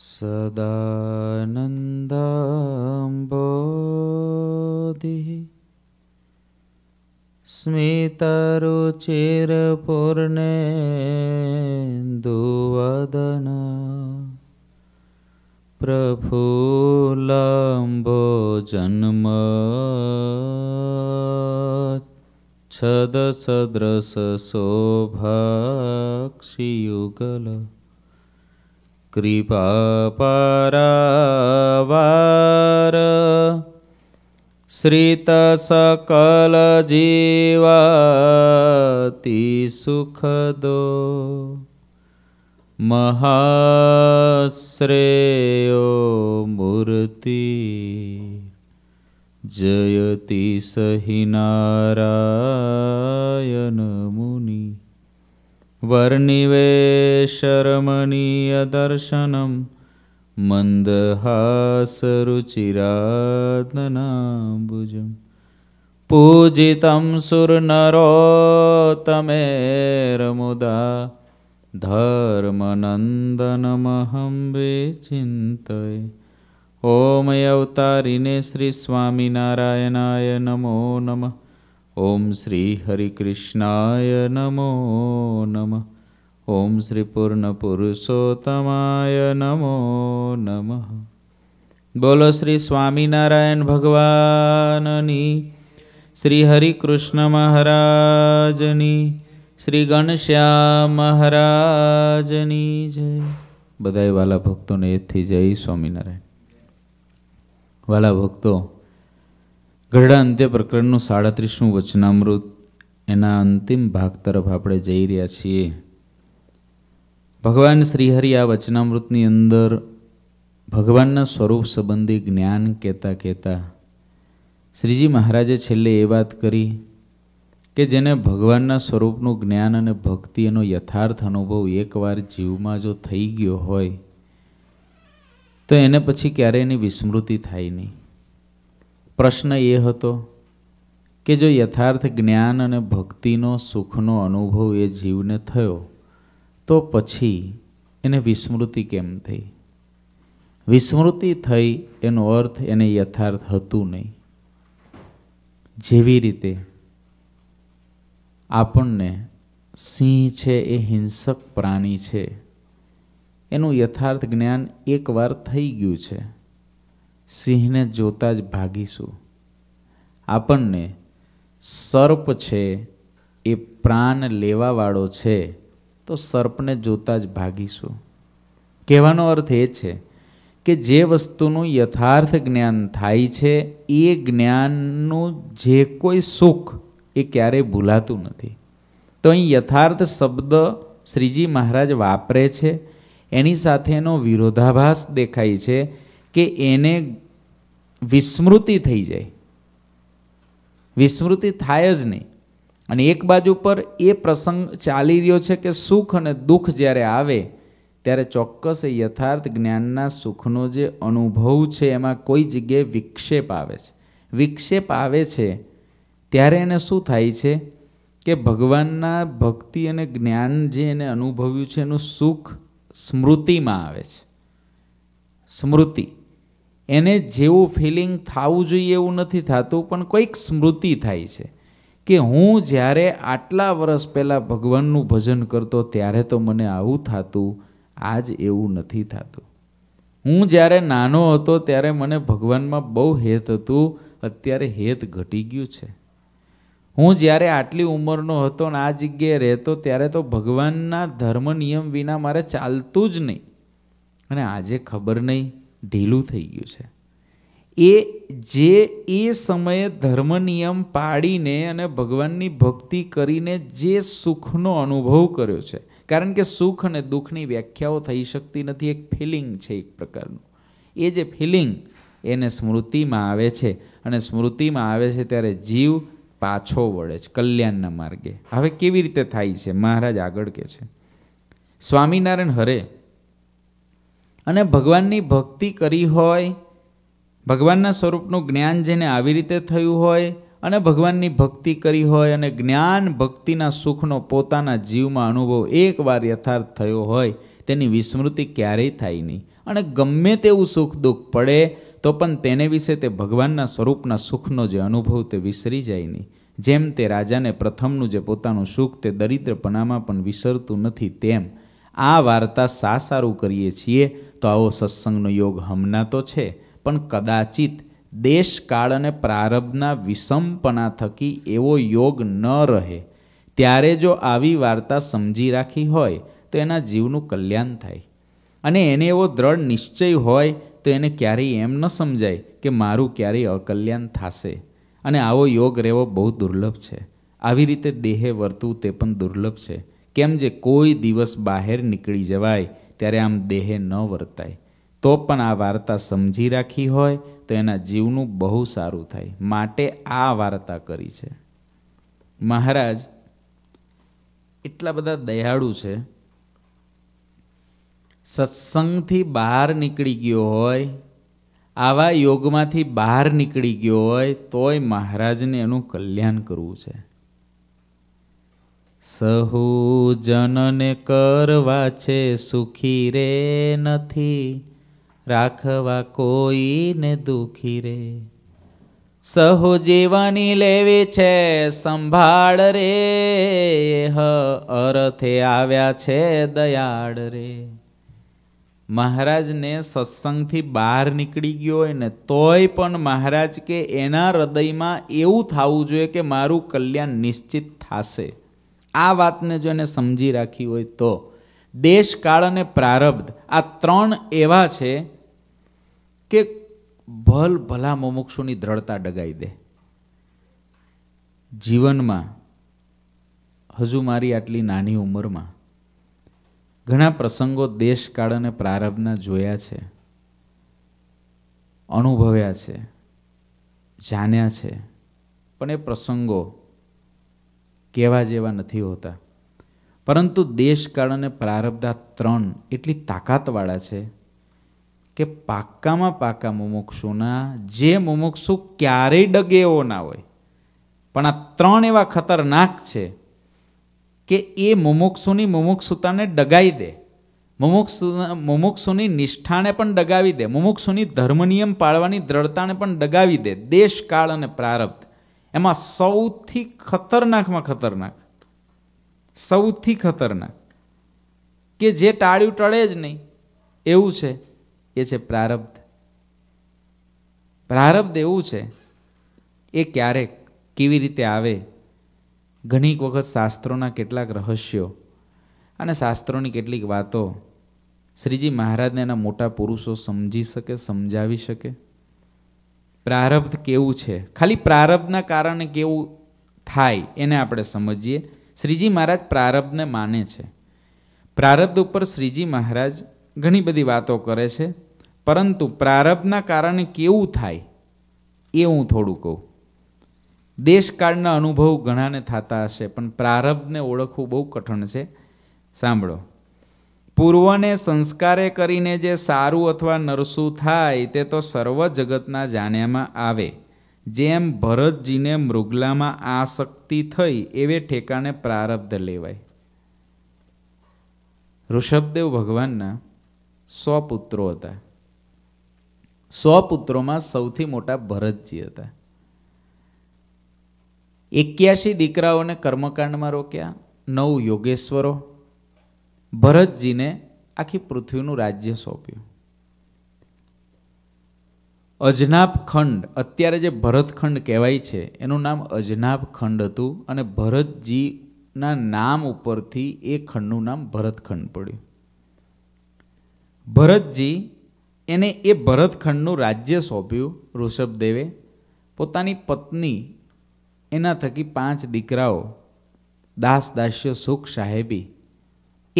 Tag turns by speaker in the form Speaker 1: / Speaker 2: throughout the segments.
Speaker 1: सदानन्दम्बोदिः स्मितरुचिरपूर्णेन्दुवदन प्रफुलाम्बो छदसदृशशोभाक्षियुगल कृपापरावार श्रितसकलजीवातिसुखदो महाश्रेयो सुखदो मूर्ति जयति सहि नारयनमुनि वर्णिवेशरमणीयदर्शनं मन्दहासरुचिरात्मनाम्बुजम् पूजितं सुरनरोत्तमेरमुदा धर्मनन्दनमहं विचिन्तये ॐ अवतारिणे श्रीस्वामिनारायणाय नमो नमः ઓમ શ્રી હરિકૃષ્ણાય નમો નમઃ ઓમ શ્રી પૂર્ણ પુરુષોત્તમાય નમો નમઃ બોલો શ્રી સ્વામિનારાયણ ભગવાનની શ્રી હરિકૃષ્ણ મહારાજની શ્રી ગણશ્યામ મહારાજની જય બધાય વાલા ભક્તોને એથી જય સ્વામિનારાયણ વાલા ભક્તો ગઢડા અંત્ય પ્રકરણનું સાડત્રીસનું વચનામૃત એના અંતિમ ભાગ તરફ આપણે જઈ રહ્યા છીએ ભગવાન શ્રીહરિ આ વચનામૃતની અંદર ભગવાનના સ્વરૂપ સંબંધી જ્ઞાન કહેતા કહેતા શ્રીજી મહારાજે છેલ્લે એ વાત કરી કે જેને ભગવાનના સ્વરૂપનું જ્ઞાન અને ભક્તિ એનો યથાર્થ અનુભવ એકવાર જીવમાં જો થઈ ગયો હોય તો એને પછી ક્યારેય એની વિસ્મૃતિ થાય નહીં પ્રશ્ન એ હતો કે જો યથાર્થ જ્ઞાન અને ભક્તિનો સુખનો અનુભવ એ જીવને થયો તો પછી એને વિસ્મૃતિ કેમ થઈ વિસ્મૃતિ થઈ એનો અર્થ એને યથાર્થ હતું નહીં જેવી રીતે આપણને સિંહ છે એ હિંસક પ્રાણી છે એનું યથાર્થ જ્ઞાન એકવાર થઈ ગયું છે સિંહને જોતા જ ભાગીશું આપણને સર્પ છે એ પ્રાણ લેવાવાળો છે તો સર્પને જોતા જ ભાગીશું કહેવાનો અર્થ એ છે કે જે વસ્તુનું યથાર્થ જ્ઞાન થાય છે એ જ્ઞાનનું જે કોઈ સુખ એ ક્યારેય ભૂલાતું નથી તો અહીં યથાર્થ શબ્દ શ્રીજી મહારાજ વાપરે છે એની સાથેનો વિરોધાભાસ દેખાય છે કે એને વિસ્મૃતિ થઈ જાય વિસ્મૃતિ થાય જ નહીં અને એક બાજુ પર એ પ્રસંગ ચાલી રહ્યો છે કે સુખ અને દુઃખ જ્યારે આવે ત્યારે ચોક્કસ યથાર્થ જ્ઞાનના સુખનો જે અનુભવ છે એમાં કોઈ જગ્યાએ વિક્ષેપ આવે છે વિક્ષેપ આવે છે ત્યારે એને શું થાય છે કે ભગવાનના ભક્તિ અને જ્ઞાન જે એને અનુભવ્યું છે એનું સુખ સ્મૃતિમાં આવે છે સ્મૃતિ એને જેવું ફિલિંગ થવું જોઈએ એવું નથી થતું પણ કોઈક સ્મૃતિ થાય છે કે હું જ્યારે આટલા વર્ષ પહેલાં ભગવાનનું ભજન કરતો ત્યારે તો મને આવું થતું આજ એવું નથી થતું હું જ્યારે નાનો હતો ત્યારે મને ભગવાનમાં બહુ હેત હતું અત્યારે હેત ઘટી ગયું છે હું જ્યારે આટલી ઉંમરનો હતો અને આ જગ્યાએ રહેતો ત્યારે તો ભગવાનના ધર્મ નિયમ વિના મારે ચાલતું જ નહીં અને આજે ખબર નહીં ઢીલું થઈ ગયું છે એ જે એ સમયે ધર્મ નિયમ પાડીને અને ભગવાનની ભક્તિ કરીને જે સુખનો અનુભવ કર્યો છે કારણ કે સુખ અને દુઃખની વ્યાખ્યાઓ થઈ શકતી નથી એક ફિલિંગ છે એક પ્રકારનું એ જે ફિલિંગ એને સ્મૃતિમાં આવે છે અને સ્મૃતિમાં આવે છે ત્યારે જીવ પાછો વળે છે કલ્યાણના માર્ગે હવે કેવી રીતે થાય છે મહારાજ આગળ કે છે સ્વામિનારાયણ હરે અને ભગવાનની ભક્તિ કરી હોય ભગવાનના સ્વરૂપનું જ્ઞાન જેને આવી રીતે થયું હોય અને ભગવાનની ભક્તિ કરી હોય અને જ્ઞાન ભક્તિના સુખનો પોતાના જીવમાં અનુભવ એકવાર યથાર્થ થયો હોય તેની વિસ્મૃતિ ક્યારેય થાય નહીં અને ગમે તેવું સુખ દુઃખ પડે તો પણ તેને વિશે તે ભગવાનના સ્વરૂપના સુખનો જે અનુભવ તે વિસરી જાય નહીં જેમ તે રાજાને પ્રથમનું જે પોતાનું સુખ તે દરિદ્રપણામાં પણ વિસરતું નથી તેમ આ વાર્તા સા સારું કરીએ છીએ તો આવો સત્સંગનો યોગ હમણાં તો છે પણ કદાચિત દેશકાળ અને પ્રારબ્ધના વિષમપણા થકી એવો યોગ ન રહે ત્યારે જો આવી વાર્તા સમજી રાખી હોય તો એના જીવનું કલ્યાણ થાય અને એને એવો દ્રઢ નિશ્ચય હોય તો એને ક્યારેય એમ ન સમજાય કે મારું ક્યારેય અકલ્યાણ થશે અને આવો યોગ રહેવો બહુ દુર્લભ છે આવી રીતે દેહે વર્તવું તે પણ દુર્લભ છે કેમ જે કોઈ દિવસ બહાર નીકળી જવાય ત્યારે આમ દેહે ન વર્તાય તો પણ આ વાર્તા સમજી રાખી હોય તો એના જીવનું બહુ સારું થાય માટે આ વાર્તા કરી છે મહારાજ એટલા બધા દયાળુ છે સત્સંગથી બહાર નીકળી ગયો હોય આવા યોગમાંથી બહાર નીકળી ગયો હોય તોય મહારાજને એનું કલ્યાણ કરવું છે સહુ જનને કરવા છે સુખી રે નથી રાખવા કોઈને દુખી રે સહુ જીવની લેવી છે સંભાળ રે હ અરથે આવ્યા છે દયાળ રે મહારાજને સત્સંગથી બહાર નીકળી ગયો હોય ને તોય પણ મહારાજ કે એના હૃદયમાં એવું થવું જોઈએ કે મારું કલ્યાણ નિશ્ચિત થશે આ વાતને જો એને સમજી રાખી હોય તો દેશ કાળ અને પ્રારબ્ધ આ ત્રણ એવા છે કે ભલ ભલા મુમુક્ષુની દ્રઢતા ડગાઈ દે જીવનમાં હજુ મારી આટલી નાની ઉંમરમાં ઘણા પ્રસંગો દેશકાળ અને પ્રારબ્ધના જોયા છે અનુભવ્યા છે જાણ્યા છે પણ એ પ્રસંગો કહેવા જેવા નથી હોતા પરંતુ દેશકાળ અને પ્રારબ્ધા ત્રણ એટલી તાકાતવાળા છે કે પાક્કામાં પાક્કા મુમુક્ષુના જે મુમુક્ષુ ક્યારેય ડગે એવો ના હોય પણ આ ત્રણ એવા ખતરનાક છે કે એ મુમુક્ષુની મુમુક્ષુતાને ડગાવી દે મુમુક્ષુ મુમુક્ષુની નિષ્ઠાને પણ ડગાવી દે મુમુક્ષુની ધર્મનિયમ પાળવાની દ્રઢતાને પણ ડગાવી દે દેશકાળ અને પ્રારબ્ધ એમાં સૌથી ખતરનાકમાં ખતરનાક સૌથી ખતરનાક કે જે ટાળ્યું ટળે જ નહીં એવું છે એ છે પ્રારબ્ધ પ્રારબ્ધ એવું છે એ ક્યારેક કેવી રીતે આવે ઘણીક વખત શાસ્ત્રોના કેટલાક રહસ્યો અને શાસ્ત્રોની કેટલીક વાતો શ્રીજી મહારાજને એના મોટા પુરુષો સમજી શકે સમજાવી શકે પ્રારબ્ધ કેવું છે ખાલી પ્રારબ્ધના કારણે કેવું થાય એને આપણે સમજીએ શ્રીજી મહારાજ પ્રારબ્ધને માને છે પ્રારબ્ધ ઉપર શ્રીજી મહારાજ ઘણી બધી વાતો કરે છે પરંતુ પ્રારબ્ધના કારણે કેવું થાય એ હું થોડું કહું દેશકાળના અનુભવ ઘણાને થતા હશે પણ પ્રારબ્ધને ઓળખવું બહુ કઠણ છે સાંભળો પૂર્વને સંસ્કારે કરીને જે સારું અથવા નરસું થાય તે તો સર્વ જગતના જાણ્યામાં આવે જેમ ભરતજીને મૃગલામાં આસક્તિ થઈ એવે ઠેકાને પ્રારબ્ધ લેવાય ઋષભદેવ ભગવાનના સો પુત્રો હતા સો પુત્રોમાં સૌથી મોટા ભરતજી હતા એક્યાસી દીકરાઓને કર્મકાંડમાં રોક્યા નવ યોગેશ્વરો ભરતજીને આખી પૃથ્વીનું રાજ્ય સોંપ્યું અજનાબ ખંડ અત્યારે જે ભરતખંડ કહેવાય છે એનું નામ અજનાબ ખંડ હતું અને ભરતજીના નામ ઉપરથી એ ખંડનું નામ ભરતખંડ પડ્યું ભરતજી એને એ ભરતખંડનું રાજ્ય સોંપ્યું ઋષભદેવે પોતાની પત્ની એના થકી પાંચ દીકરાઓ દાસ દાસ્ય સુખ સાહેબી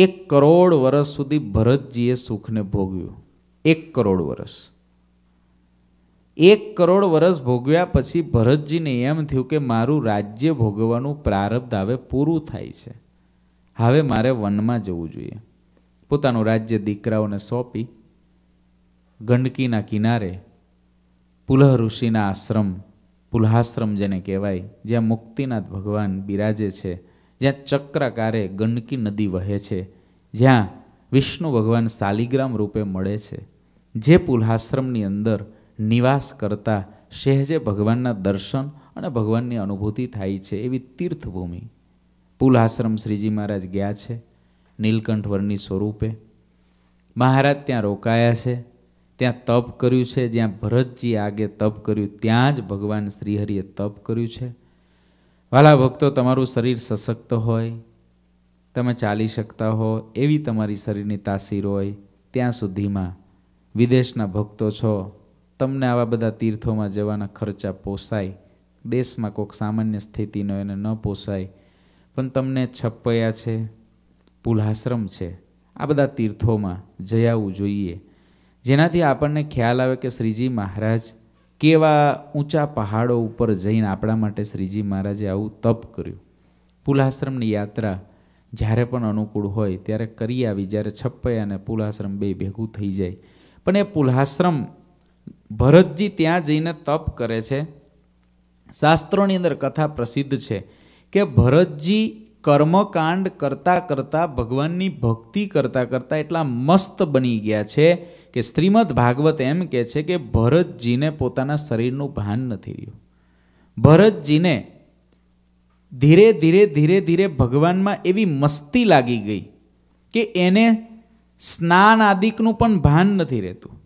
Speaker 1: એક કરોડ વર્ષ સુધી ભરતજીએ સુખને ભોગવ્યું એક કરોડ વર્ષ એક કરોડ વર્ષ ભોગવ્યા પછી ભરતજીને એમ થયું કે મારું રાજ્ય ભોગવવાનું પ્રારબ્ધ હવે પૂરું થાય છે હવે મારે વનમાં જવું જોઈએ પોતાનું રાજ્ય દીકરાઓને સોંપી ગંડકીના કિનારે પુલહ ઋષિના આશ્રમ પુલ્હાશ્રમ જેને કહેવાય જ્યાં મુક્તિનાથ ભગવાન બિરાજે છે જ્યાં ચક્રાકારે ગંડકી નદી વહે છે જ્યાં વિષ્ણુ ભગવાન શાલિગ્રામ રૂપે મળે છે જે પુલહાશ્રમની અંદર નિવાસ કરતા સહેજે ભગવાનના દર્શન અને ભગવાનની અનુભૂતિ થાય છે એવી તીર્થભૂમિ પુલહાશ્રમ શ્રીજી મહારાજ ગયા છે નીલકંઠવર્ણી સ્વરૂપે મહારાજ ત્યાં રોકાયા છે ત્યાં તપ કર્યું છે જ્યાં ભરતજી આગે તપ કર્યું ત્યાં જ ભગવાન શ્રીહરિએ તપ કર્યું છે વાલા ભક્તો તમારું શરીર સશક્ત હોય તમે ચાલી શકતા હો એવી તમારી શરીરની તાસીર હોય ત્યાં સુધીમાં વિદેશના ભક્તો છો તમને આવા બધા તીર્થોમાં જવાના ખર્ચા પોસાય દેશમાં કોઈક સામાન્ય સ્થિતિનો એને ન પોસાય પણ તમને છપ્પયા છે પુલાશ્રમ છે આ બધા તીર્થોમાં જઈ આવવું જોઈએ જેનાથી આપણને ખ્યાલ આવે કે શ્રીજી મહારાજ કેવા ઊંચા પહાડો ઉપર જઈને આપણા માટે શ્રીજી મહારાજે આવું તપ કર્યું પુલાશ્રમની યાત્રા જ્યારે પણ અનુકૂળ હોય ત્યારે કરી આવી જ્યારે છપ્પય અને પુલાશ્રમ બે ભેગું થઈ જાય પણ એ પુલાશ્રમ ભરતજી ત્યાં જઈને તપ કરે છે શાસ્ત્રોની અંદર કથા પ્રસિદ્ધ છે કે ભરતજી કર્મકાંડ કરતાં કરતાં ભગવાનની ભક્તિ કરતાં કરતાં એટલા મસ્ત બની ગયા છે કે શ્રીમદ ભાગવત એમ કહે છે કે ભરતજીને પોતાના શરીરનું ભાન નથી રહ્યું ભરતજીને ધીરે ધીરે ધીરે ધીરે ભગવાનમાં એવી મસ્તી લાગી ગઈ કે એને સ્નાન આદિકનું પણ ભાન નથી રહેતું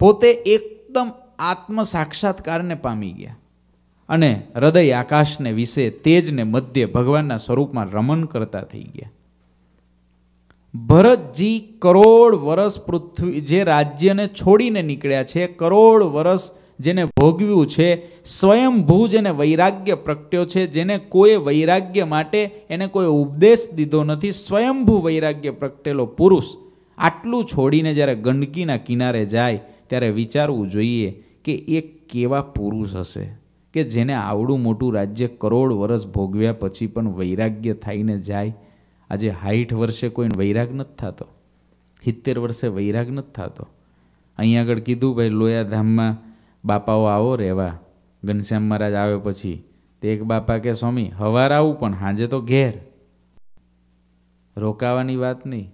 Speaker 1: પોતે એકદમ આત્મ સાક્ષાત્કારને પામી ગયા અને હૃદય આકાશને વિશે તેજને મધ્ય ભગવાનના સ્વરૂપમાં રમણ કરતા થઈ ગયા ભરતજી કરોડ વર્ષ પૃથ્વી જે રાજ્યને છોડીને નીકળ્યા છે કરોડ વર્ષ જેને ભોગવ્યું છે સ્વયંભૂ જેને વૈરાગ્ય પ્રગટ્યો છે જેને કોઈ વૈરાગ્ય માટે એને કોઈ ઉપદેશ દીધો નથી સ્વયંભૂ વૈરાગ્ય પ્રગટેલો પુરુષ આટલું છોડીને જ્યારે ગંદકીના કિનારે જાય ત્યારે વિચારવું જોઈએ કે એ કેવા પુરુષ હશે કે જેને આવડું મોટું રાજ્ય કરોડ વર્ષ ભોગવ્યા પછી પણ વૈરાગ્ય થઈને જાય આજે હાઈઠ વર્ષે કોઈને વૈરાગ નથી થતો સિત્તેર વર્ષે વૈરાગ નથી થતો અહીંયા આગળ કીધું ભાઈ લોયા ધામમાં બાપાઓ આવો રહેવા ઘનશ્યામ મહારાજ આવે પછી તે એક બાપા કે સ્વામી હવાર આવું પણ સાંજે તો ઘેર રોકાવાની વાત નહીં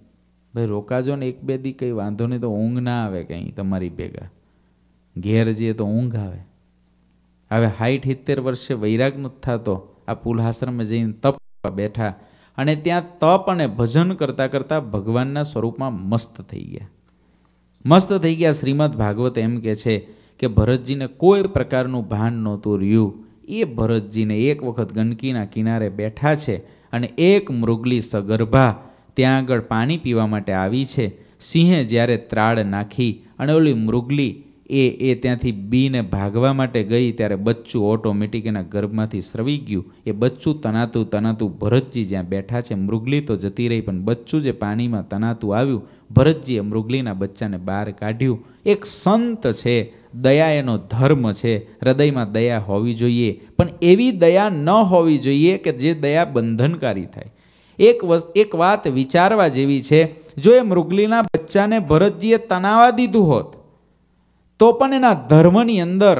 Speaker 1: ભાઈ રોકાજો ને એક બે દી કંઈ વાંધો નહીં તો ઊંઘ ના આવે કંઈ તમારી ભેગા ઘેર જઈએ તો ઊંઘ આવે હવે હાઈઠ સિત્તેર વર્ષે વૈરાગ નથી થતો આ પુલહાશ્રમે જઈને તપવા બેઠા અને ત્યાં તપ અને ભજન કરતાં કરતાં ભગવાનના સ્વરૂપમાં મસ્ત થઈ ગયા મસ્ત થઈ ગયા શ્રીમદ ભાગવત એમ કહે છે કે ભરતજીને કોઈ પ્રકારનું ભાન નહોતું રહ્યું એ ભરતજીને એક વખત ગંદકીના કિનારે બેઠા છે અને એક મૃગલી સગર્ભા ત્યાં આગળ પાણી પીવા માટે આવી છે સિંહે જ્યારે ત્રાળ નાખી અને ઓલી મૃગલી એ એ ત્યાંથી બીને ભાગવા માટે ગઈ ત્યારે બચ્ચું ઓટોમેટિક એના ગર્ભમાંથી સ્રવી ગયું એ બચ્ચું તનાતું તનાતું ભરતજી જ્યાં બેઠા છે મૃગલી તો જતી રહી પણ બચ્ચું જે પાણીમાં તનાતું આવ્યું ભરતજીએ મૃગલીના બચ્ચાને બહાર કાઢ્યું એક સંત છે દયા એનો ધર્મ છે હૃદયમાં દયા હોવી જોઈએ પણ એવી દયા ન હોવી જોઈએ કે જે દયા બંધનકારી થાય એક વસ એક વાત વિચારવા જેવી છે જો એ મૃગલીના બચ્ચાને ભરતજીએ તનાવા દીધું હોત તો પણ એના ધર્મની અંદર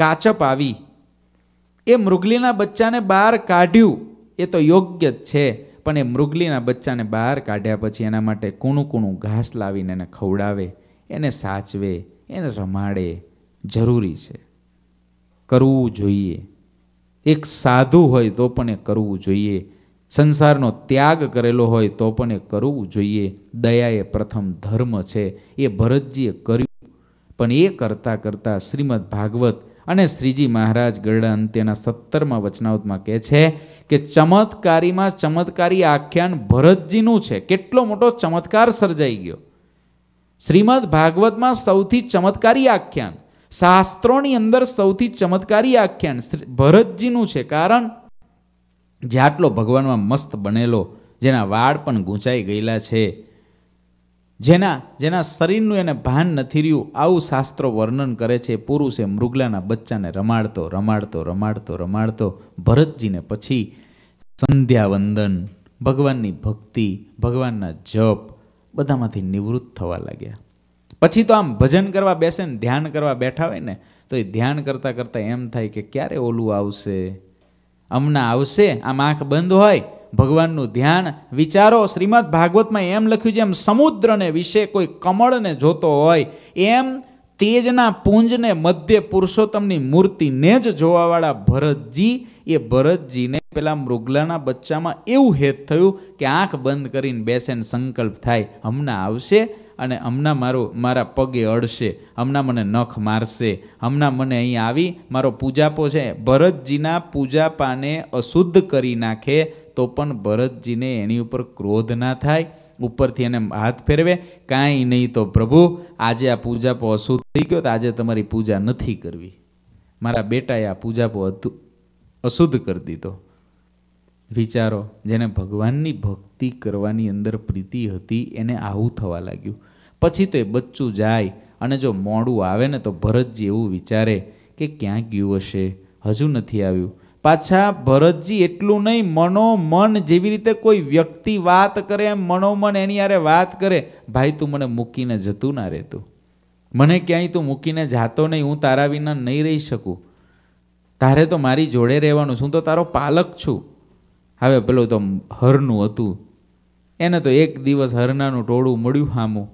Speaker 1: કાચપ આવી એ મૃગલીના બચ્ચાને બહાર કાઢ્યું એ તો યોગ્ય જ છે પણ એ મૃગલીના બચ્ચાને બહાર કાઢ્યા પછી એના માટે કૂણું કૂણું ઘાસ લાવીને એને ખવડાવે એને સાચવે એને રમાડે જરૂરી છે કરવું જોઈએ એક સાધુ હોય તો પણ એ કરવું જોઈએ સંસારનો ત્યાગ કરેલો હોય તો પણ એ કરવું જોઈએ દયા એ પ્રથમ ધર્મ છે એ ભરતજીએ કર્યું પણ એ કરતાં કરતાં શ્રીમદ ભાગવત અને શ્રીજી મહારાજ ગરડા અંત્યના સત્તરમાં વચનાવતમાં કહે છે કે ચમત્કારીમાં ચમત્કારી આખ્યાન ભરતજીનું છે કેટલો મોટો ચમત્કાર સર્જાઈ ગયો શ્રીમદ ભાગવતમાં સૌથી ચમત્કારી આખ્યાન શાસ્ત્રોની અંદર સૌથી ચમત્કારી આખ્યાન ભરતજીનું છે કારણ જે આટલો ભગવાનમાં મસ્ત બનેલો જેના વાળ પણ ગૂંચાઈ ગયેલા છે જેના જેના શરીરનું એને ભાન નથી રહ્યું આવું શાસ્ત્રો વર્ણન કરે છે પુરુષે મૃગલાના બચ્ચાને રમાડતો રમાડતો રમાડતો રમાડતો ભરતજીને પછી સંધ્યાવંદન ભગવાનની ભક્તિ ભગવાનના જપ બધામાંથી નિવૃત્ત થવા લાગ્યા પછી તો આમ ભજન કરવા બેસે ને ધ્યાન કરવા બેઠા હોય ને તો એ ધ્યાન કરતાં કરતાં એમ થાય કે ક્યારે ઓલું આવશે હમણાં આવશે આમ આંખ બંધ હોય ભગવાનનું ધ્યાન વિચારો શ્રીમદ ભાગવતમાં એમ લખ્યું છે એમ સમુદ્રને વિશે કોઈ કમળને જોતો હોય એમ તેજના પુંજને મધ્ય પુરુષોત્તમની મૂર્તિને જ જોવાવાળા ભરતજી એ ભરતજીને પેલા મૃગલાના બચ્ચામાં એવું હેત થયું કે આંખ બંધ કરીને બેસેને સંકલ્પ થાય હમણાં આવશે અને હમણાં મારું મારા પગે અડશે હમણાં મને નખ મારશે હમણાં મને અહીં આવી મારો પૂજાપો છે ભરતજીના પૂજાપાને અશુદ્ધ કરી નાખે તો પણ ભરતજીને એની ઉપર ક્રોધ ના થાય ઉપરથી એને હાથ ફેરવે કાંઈ નહીં તો પ્રભુ આજે આ પૂજાપો અશુદ્ધ થઈ ગયો તો આજે તમારી પૂજા નથી કરવી મારા બેટાએ આ પૂજા પૂજાપો અશુદ્ધ કરી દીધો વિચારો જેને ભગવાનની ભક્તિ કરવાની અંદર પ્રીતિ હતી એને આવું થવા લાગ્યું પછી તો એ બચ્ચું જાય અને જો મોડું આવે ને તો ભરતજી એવું વિચારે કે ક્યાં ગયું હશે હજુ નથી આવ્યું પાછા ભરતજી એટલું નહીં મનોમન જેવી રીતે કોઈ વ્યક્તિ વાત કરે એમ મનોમન એની યારે વાત કરે ભાઈ તું મને મૂકીને જતું ના રહેતું મને ક્યાંય તું મૂકીને જાતો નહીં હું તારા વિના નહીં રહી શકું તારે તો મારી જોડે રહેવાનું છું તો તારો પાલક છું હવે પેલું તો હરનું હતું એને તો એક દિવસ હરનાનું ટોળું મળ્યું હામું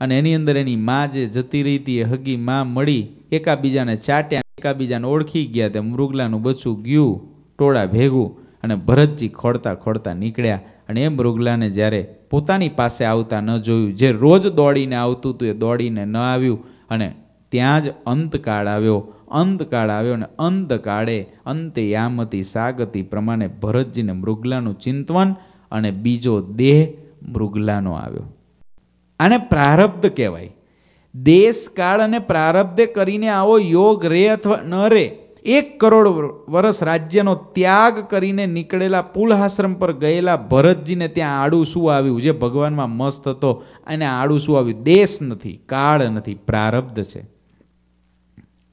Speaker 1: અને એની અંદર એની મા જે જતી રહી હતી એ હગી મા મળી એકાબીજાને ચાટ્યા એકા ઓળખી ગયા તે મૃગલાનું બચ્ચું ગયું ટોળા ભેગું અને ભરતજી ખોડતા ખોડતા નીકળ્યા અને એ મૃગલાને જ્યારે પોતાની પાસે આવતા ન જોયું જે રોજ દોડીને આવતું હતું એ દોડીને ન આવ્યું અને ત્યાં જ અંતકાળ આવ્યો અંતકાળ આવ્યો અને અંતકાળે અંતે યામતી સાગતી પ્રમાણે ભરતજીને મૃગલાનું ચિંતવન અને બીજો દેહ મૃગલાનો આવ્યો આને પ્રારબ્ધ કહેવાય દેશ કાળ અને પ્રારબ્ધે કરીને આવો યોગ રે અથવા ન રે એક કરોડ વર્ષ રાજ્યનો ત્યાગ કરીને નીકળેલા પુલહાશ્રમ પર ગયેલા ભરતજીને ત્યાં આડું શું આવ્યું જે ભગવાનમાં મસ્ત હતો અને આડું શું આવ્યું દેશ નથી કાળ નથી પ્રારબ્ધ છે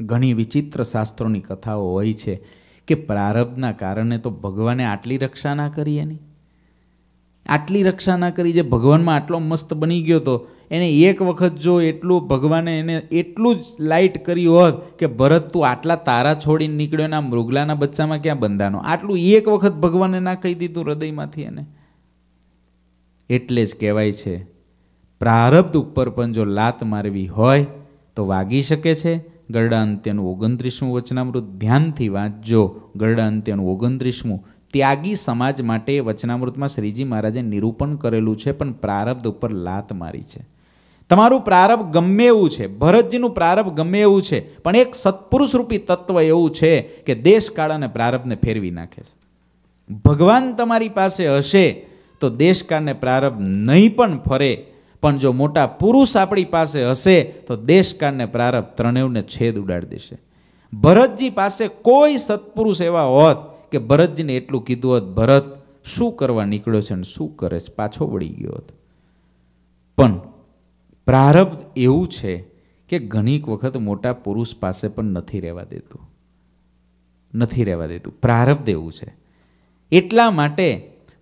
Speaker 1: ઘણી વિચિત્ર શાસ્ત્રોની કથાઓ હોય છે કે પ્રારબ્ધના કારણે તો ભગવાને આટલી રક્ષા ના કરી એની આટલી રક્ષા ના કરી જે ભગવાનમાં આટલો મસ્ત બની ગયો હતો એને એક વખત જો એટલું ભગવાને એને એટલું જ લાઇટ કર્યું હોત કે ભરત તું આટલા તારા છોડીને નીકળ્યો ને આ મૃગલાના બચ્ચામાં ક્યાં બંધાનો આટલું એક વખત ભગવાને ના કહી દીધું હૃદયમાંથી એને એટલે જ કહેવાય છે પ્રારબ્ધ ઉપર પણ જો લાત મારવી હોય તો વાગી શકે છે ગરડા અંત્યનું ઓગણત્રીસમું વચનામૃત ધ્યાનથી વાંચજો ગરડા અંત્યનું ઓગણત્રીસમું ત્યાગી સમાજ માટે વચનામૃતમાં શ્રીજી મહારાજે નિરૂપણ કરેલું છે પણ પ્રારબ્ધ ઉપર લાત મારી છે તમારું પ્રારબ્ધ ગમે એવું છે ભરતજીનું પ્રારબ્ધ ગમે એવું છે પણ એક સત્પુરુષરૂપી તત્વ એવું છે કે દેશકાળ અને પ્રારબ્ધને ફેરવી નાખે છે ભગવાન તમારી પાસે હશે તો દેશકાળને પ્રારબ્ધ નહીં પણ ફરે પણ જો મોટા પુરુષ આપણી પાસે હશે તો દેશકાળને પ્રારબ્ધ ત્રણેયને છેદ ઉડાડી દેશે ભરતજી પાસે કોઈ સત્પુરુષ એવા હોત કે ભરતજીને એટલું કીધું હોત ભરત શું કરવા નીકળ્યો છે અને શું કરે છે પાછો વળી ગયો હોત પણ પ્રારબ્ધ એવું છે કે ઘણીક વખત મોટા પુરુષ પાસે પણ નથી રહેવા દેતું નથી રહેવા દેતું પ્રારબ્ધ એવું છે એટલા માટે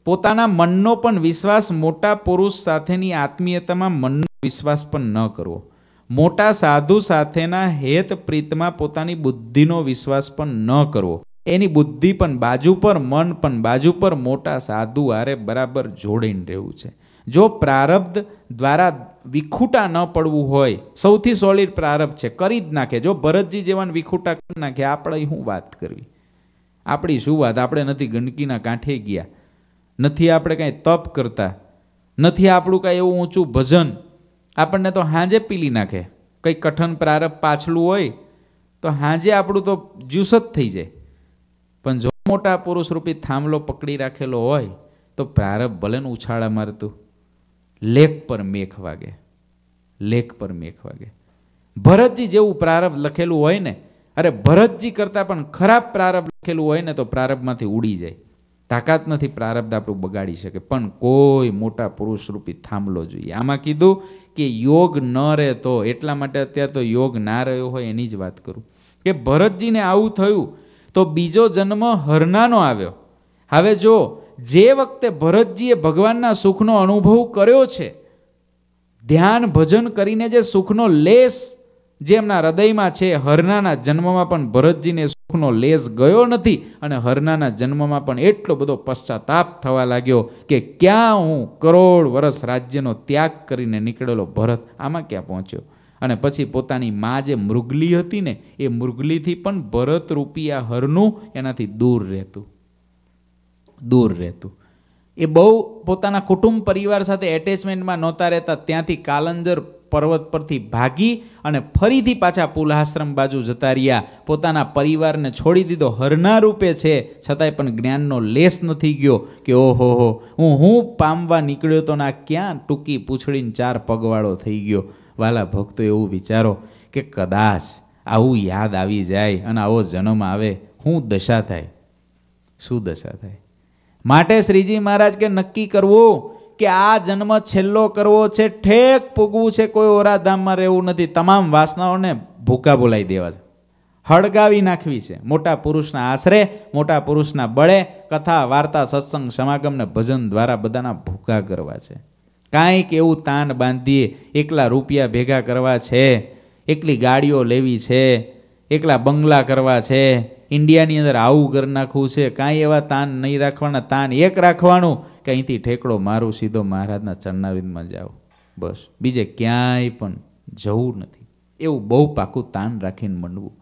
Speaker 1: પોતાના મનનો પણ વિશ્વાસ મોટા પુરુષ સાથેની આત્મીયતામાં મનનો વિશ્વાસ પણ ન કરવો મોટા સાધુ સાથેના હેત પ્રીતમાં પોતાની બુદ્ધિનો વિશ્વાસ પણ ન કરવો એની બુદ્ધિ પણ બાજુ પર મન પણ બાજુ પર મોટા સાધુ આરે બરાબર જોડીને રહેવું છે જો પ્રારબ્ધ દ્વારા વિખૂટા ન પડવું હોય સૌથી સોલિડ પ્રારંભ છે કરી જ નાખે જો ભરતજી જેવાને વિખૂટા કરી નાખે આપણે શું વાત કરવી આપણી શું વાત આપણે નથી ગંદકીના કાંઠે ગયા નથી આપણે કાંઈ તપ કરતા નથી આપણું કાંઈ એવું ઊંચું ભજન આપણને તો હાંજે પીલી નાખે કંઈ કઠન પ્રારંભ પાછલું હોય તો હાંજે આપણું તો જ્યુસ જ થઈ જાય પણ જો મોટા પુરુષરૂપી થાંભલો પકડી રાખેલો હોય તો પ્રારંભ ભલે ઉછાળા મારતું લેખ પર મેઘ વાગે લેખ પર મેઘ વાગે ભરતજી જેવું પ્રારબ્ધ લખેલું હોય ને અરે ભરતજી કરતાં પણ ખરાબ પ્રારબ્ધ લખેલું હોય ને તો પ્રારબ્ધમાંથી ઉડી જાય તાકાત નથી પ્રારબ્ધ આપણું બગાડી શકે પણ કોઈ મોટા પુરુષ રૂપી થાંભલો જોઈએ આમાં કીધું કે યોગ ન રહે તો એટલા માટે અત્યારે તો યોગ ના રહ્યો હોય એની જ વાત કરું કે ભરતજીને આવું થયું તો બીજો જન્મ હરનાનો આવ્યો હવે જો જે વખતે ભરતજીએ ભગવાનના સુખનો અનુભવ કર્યો છે ધ્યાન ભજન કરીને જે સુખનો લેસ જે એમના હૃદયમાં છે હરનાના જન્મમાં પણ ભરતજીને સુખનો લેસ ગયો નથી અને હરનાના જન્મમાં પણ એટલો બધો પશ્ચાતાપ થવા લાગ્યો કે ક્યાં હું કરોડ વર્ષ રાજ્યનો ત્યાગ કરીને નીકળેલો ભરત આમાં ક્યાં પહોંચ્યો અને પછી પોતાની મા જે મૃગલી હતી ને એ મૃગલીથી પણ ભરત રૂપિયા હરનું એનાથી દૂર રહેતું દૂર રહેતું એ બહુ પોતાના કુટુંબ પરિવાર સાથે એટેચમેન્ટમાં નહોતા રહેતા ત્યાંથી કાલંજર પર્વત પરથી ભાગી અને ફરીથી પાછા પુલહાશ્રમ બાજુ જતા રહ્યા પોતાના પરિવારને છોડી દીધો હરના રૂપે છે છતાંય પણ જ્ઞાનનો લેસ નથી ગયો કે ઓહો હો હું હું પામવા નીકળ્યો તો ના ક્યાં ટૂંકી પૂછડીને ચાર પગવાળો થઈ ગયો વાલા ભક્તો એવું વિચારો કે કદાચ આવું યાદ આવી જાય અને આવો જન્મ આવે હું દશા થાય શું દશા થાય માટે શ્રીજી મહારાજ કે નક્કી કરવું કે આ જન્મ છેલ્લો કરવો છે ઠેક પૂગવું છે કોઈ ઓરાધામમાં રહેવું નથી તમામ વાસનાઓને ભૂકા બોલાવી દેવા છે હળગાવી નાખવી છે મોટા પુરુષના આશરે મોટા પુરુષના બળે કથા વાર્તા સત્સંગ સમાગમને ભજન દ્વારા બધાના ભૂકા કરવા છે કાંઈક એવું તાન બાંધીએ એકલા રૂપિયા ભેગા કરવા છે એકલી ગાડીઓ લેવી છે એકલા બંગલા કરવા છે ઇન્ડિયાની અંદર આવું કરી નાખવું છે કાંઈ એવા તાન નહીં રાખવાના તાન એક રાખવાનું કે અહીંથી ઠેકડો મારું સીધો મહારાજના ચરણાવિંદમાં જાઓ બસ બીજે ક્યાંય પણ જવું નથી એવું બહુ પાકું તાન રાખીને મંડવું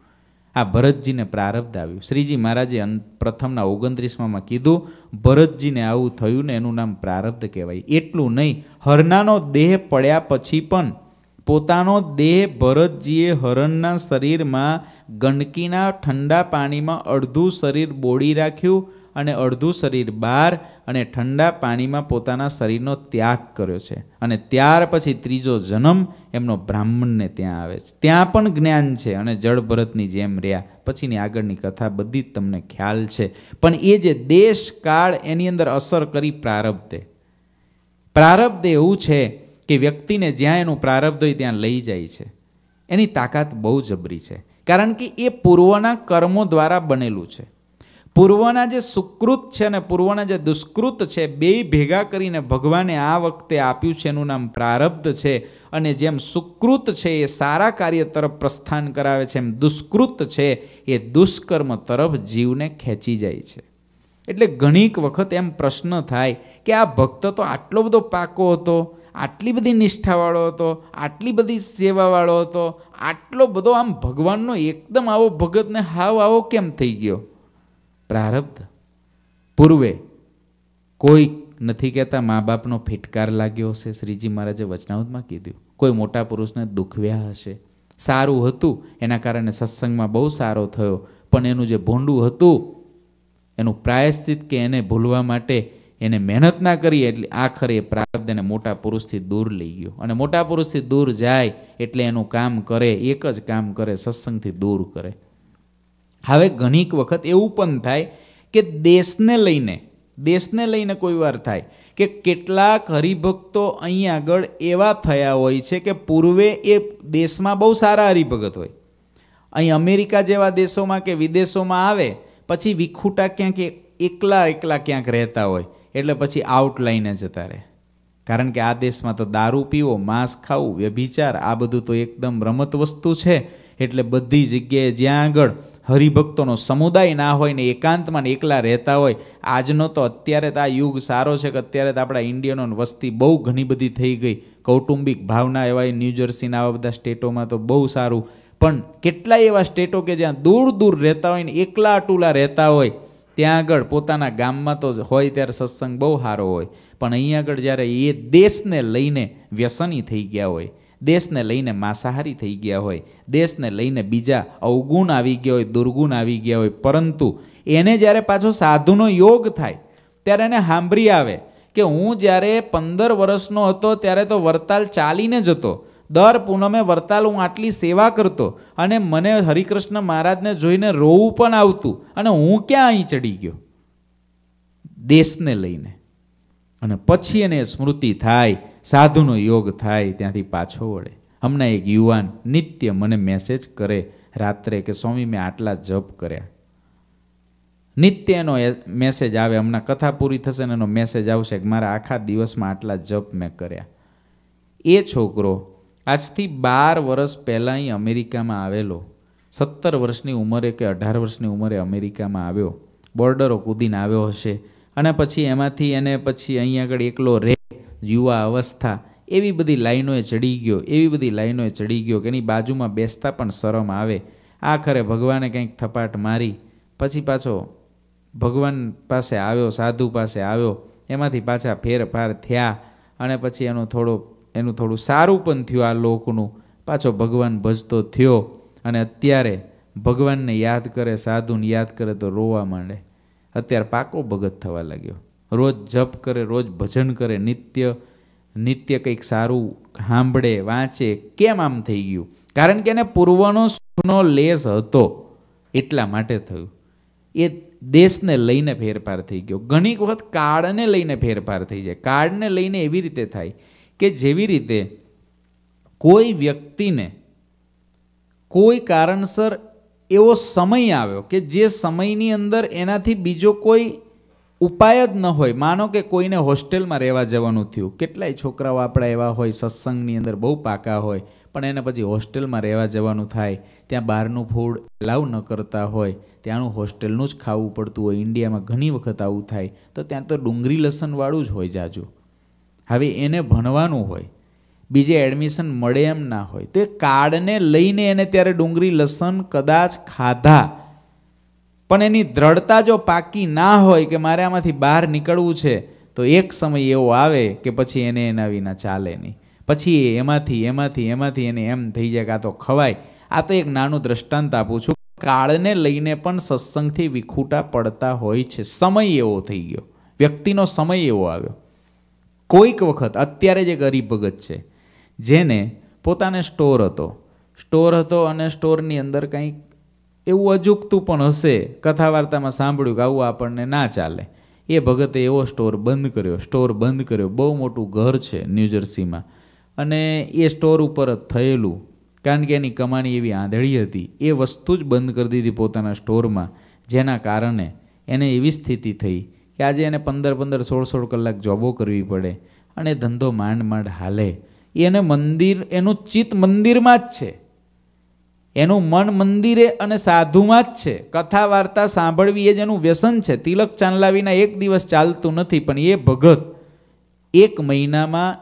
Speaker 1: આ ભરતજીને પ્રારબ્ધ આવ્યું શ્રીજી મહારાજે પ્રથમના ઓગણત્રીસમાં કીધું ભરતજીને આવું થયું ને એનું નામ પ્રારબ્ધ કહેવાય એટલું નહીં હરનાનો દેહ પડ્યા પછી પણ પોતાનો દેહ ભરતજીએ હરણના શરીરમાં ગંડકીના ઠંડા પાણીમાં અડધું શરીર બોળી રાખ્યું અને અડધું શરીર બહાર અને ઠંડા પાણીમાં પોતાના શરીરનો ત્યાગ કર્યો છે અને ત્યાર પછી ત્રીજો જન્મ એમનો બ્રાહ્મણને ત્યાં આવે છે ત્યાં પણ જ્ઞાન છે અને જળ ભરતની જેમ રહ્યા પછીની આગળની કથા બધી જ તમને ખ્યાલ છે પણ એ જે દેશ કાળ એની અંદર અસર કરી પ્રારબ્ધે પ્રારબ્ધ એવું છે કે વ્યક્તિને જ્યાં એનું પ્રારબ્ધ હોય ત્યાં લઈ જાય છે એની તાકાત બહુ જબરી છે કારણ કે એ પૂર્વના કર્મો દ્વારા બનેલું છે પૂર્વના જે સુકૃત છે અને પૂર્વના જે દુષ્કૃત છે બે ભેગા કરીને ભગવાને આ વખતે આપ્યું છે એનું નામ પ્રારબ્ધ છે અને જેમ સુકૃત છે એ સારા કાર્ય તરફ પ્રસ્થાન કરાવે છે એમ દુષ્કૃત છે એ દુષ્કર્મ તરફ જીવને ખેંચી જાય છે એટલે ઘણીક વખત એમ પ્રશ્ન થાય કે આ ભક્ત તો આટલો બધો પાકો હતો આટલી બધી નિષ્ઠાવાળો હતો આટલી બધી સેવાવાળો હતો આટલો બધો આમ ભગવાનનો એકદમ આવો ભગતને હાવ આવો કેમ થઈ ગયો પ્રારબ્ધ પૂર્વે કોઈ નથી કહેતા મા બાપનો ફિટકાર લાગ્યો હશે શ્રીજી મહારાજે વચનાવતમાં કીધું કોઈ મોટા પુરુષને દુખવ્યા હશે સારું હતું એના કારણે સત્સંગમાં બહુ સારો થયો પણ એનું જે ભોંડું હતું એનું પ્રાયશ્ચિત કે એને ભૂલવા માટે એને મહેનત ના કરીએ એટલે આખરે એ પ્રારબ્ધને મોટા પુરુષથી દૂર લઈ ગયો અને મોટા પુરુષથી દૂર જાય એટલે એનું કામ કરે એક જ કામ કરે સત્સંગથી દૂર કરે હવે ઘણીક વખત એવું પણ થાય કે દેશને લઈને દેશને લઈને કોઈ વાર થાય કે કેટલાક હરિભક્તો અહીં આગળ એવા થયા હોય છે કે પૂર્વે એ દેશમાં બહુ સારા હરિભગત હોય અહીં અમેરિકા જેવા દેશોમાં કે વિદેશોમાં આવે પછી વિખૂટા ક્યાંક એકલા એકલા ક્યાંક રહેતા હોય એટલે પછી જ હતા રહે કારણ કે આ દેશમાં તો દારૂ પીવો માંસ ખાવું વ્યભિચાર આ બધું તો એકદમ રમત વસ્તુ છે એટલે બધી જગ્યાએ જ્યાં આગળ હરિભક્તોનો સમુદાય ના હોય ને એકાંતમાં ને એકલા રહેતા હોય આજનો તો અત્યારે તો આ યુગ સારો છે કે અત્યારે તો આપણા ઇન્ડિયનો વસ્તી બહુ ઘણી બધી થઈ ગઈ કૌટુંબિક ભાવના એવા ન્યૂજર્સીના આવા બધા સ્ટેટોમાં તો બહુ સારું પણ કેટલાય એવા સ્ટેટો કે જ્યાં દૂર દૂર રહેતા હોય ને એકલા અટુલા રહેતા હોય ત્યાં આગળ પોતાના ગામમાં તો હોય ત્યારે સત્સંગ બહુ સારો હોય પણ અહીં આગળ જ્યારે એ દેશને લઈને વ્યસની થઈ ગયા હોય દેશને લઈને માંસાહારી થઈ ગયા હોય દેશને લઈને બીજા અવગુણ આવી ગયા હોય દુર્ગુણ આવી ગયા હોય પરંતુ એને જ્યારે પાછો સાધુનો યોગ થાય ત્યારે એને સાંભળી આવે કે હું જ્યારે પંદર વર્ષનો હતો ત્યારે તો વરતાલ ચાલીને જ હતો દર પૂનમે વર્તાલ હું આટલી સેવા કરતો અને મને હરિકૃષ્ણ મહારાજને જોઈને રોવું પણ આવતું અને હું ક્યાં અહીં ચડી ગયો દેશને લઈને અને પછી એને સ્મૃતિ થાય સાધુનો યોગ થાય ત્યાંથી પાછો વળે હમણાં એક યુવાન નિત્ય મને મેસેજ કરે રાત્રે કે સ્વામી મેં આટલા જપ કર્યા નિત્ય એનો મેસેજ આવે હમણાં કથા પૂરી થશે ને એનો મેસેજ આવશે કે મારા આખા દિવસમાં આટલા જપ મેં કર્યા એ છોકરો આજથી બાર વર્ષ પહેલાં અહીં અમેરિકામાં આવેલો સત્તર વર્ષની ઉંમરે કે અઢાર વર્ષની ઉંમરે અમેરિકામાં આવ્યો બોર્ડરો કૂદીને આવ્યો હશે અને પછી એમાંથી એને પછી અહીં આગળ એકલો રે યુવા અવસ્થા એવી બધી લાઈનોએ ચડી ગયો એવી બધી લાઈનોએ ચડી ગયો કે એની બાજુમાં બેસતા પણ શરમ આવે આખરે ભગવાને કંઈક થપાટ મારી પછી પાછો ભગવાન પાસે આવ્યો સાધુ પાસે આવ્યો એમાંથી પાછા ફેરફાર થયા અને પછી એનો થોડો એનું થોડું સારું પણ થયું આ લોકનું પાછો ભગવાન ભજતો થયો અને અત્યારે ભગવાનને યાદ કરે સાધુને યાદ કરે તો રોવા માંડે અત્યારે પાકો ભગત થવા લાગ્યો રોજ જપ કરે રોજ ભજન કરે નિત્ય નિત્ય કંઈક સારું સાંભળે વાંચે કેમ આમ થઈ ગયું કારણ કે એને પૂર્વનો સુખનો લેસ હતો એટલા માટે થયું એ દેશને લઈને ફેરફાર થઈ ગયો ઘણીક વખત કાળને લઈને ફેરફાર થઈ જાય કાળને લઈને એવી રીતે થાય કે જેવી રીતે કોઈ વ્યક્તિને કોઈ કારણસર એવો સમય આવ્યો કે જે સમયની અંદર એનાથી બીજો કોઈ ઉપાય જ ન હોય માનો કે કોઈને હોસ્ટેલમાં રહેવા જવાનું થયું કેટલાય છોકરાઓ આપણા એવા હોય સત્સંગની અંદર બહુ પાકા હોય પણ એને પછી હોસ્ટેલમાં રહેવા જવાનું થાય ત્યાં બહારનું ફૂડ એલાવ ન કરતા હોય ત્યાંનું હોસ્ટેલનું જ ખાવું પડતું હોય ઇન્ડિયામાં ઘણી વખત આવું થાય તો ત્યાં તો ડુંગળી લસણવાળું જ હોય જાજુ હવે એને ભણવાનું હોય બીજે એડમિશન મળે એમ ના હોય તો એ કાર્ડને લઈને એને ત્યારે ડુંગળી લસણ કદાચ ખાધા પણ એની દ્રઢતા જો પાકી ના હોય કે મારે આમાંથી બહાર નીકળવું છે તો એક સમય એવો આવે કે પછી એને એના વિના ચાલે નહીં પછી એમાંથી એમાંથી એમાંથી એને એમ થઈ જાય કે આ તો ખવાય આ તો એક નાનું દ્રષ્ટાંત આપું છું કાળને લઈને પણ સત્સંગથી વિખૂટા પડતા હોય છે સમય એવો થઈ ગયો વ્યક્તિનો સમય એવો આવ્યો કોઈક વખત અત્યારે જે ગરીબ ભગત છે જેને પોતાને સ્ટોર હતો સ્ટોર હતો અને સ્ટોરની અંદર કંઈક એવું અજુકતું પણ હશે કથા વાર્તામાં સાંભળ્યું કે આવું આપણને ના ચાલે એ ભગતે એવો સ્ટોર બંધ કર્યો સ્ટોર બંધ કર્યો બહુ મોટું ઘર છે ન્યૂજર્સીમાં અને એ સ્ટોર ઉપર જ થયેલું કારણ કે એની કમાણી એવી આંધળી હતી એ વસ્તુ જ બંધ કરી દીધી પોતાના સ્ટોરમાં જેના કારણે એને એવી સ્થિતિ થઈ કે આજે એને પંદર પંદર સોળ સોળ કલાક જોબો કરવી પડે અને ધંધો માંડ માંડ હાલે એને મંદિર એનું ચિત્ત મંદિરમાં જ છે એનું મન મંદિરે અને સાધુમાં જ છે કથા વાર્તા સાંભળવી એ જ એનું વ્યસન છે તિલક ચાંદલા વિના એક દિવસ ચાલતું નથી પણ એ ભગત એક મહિનામાં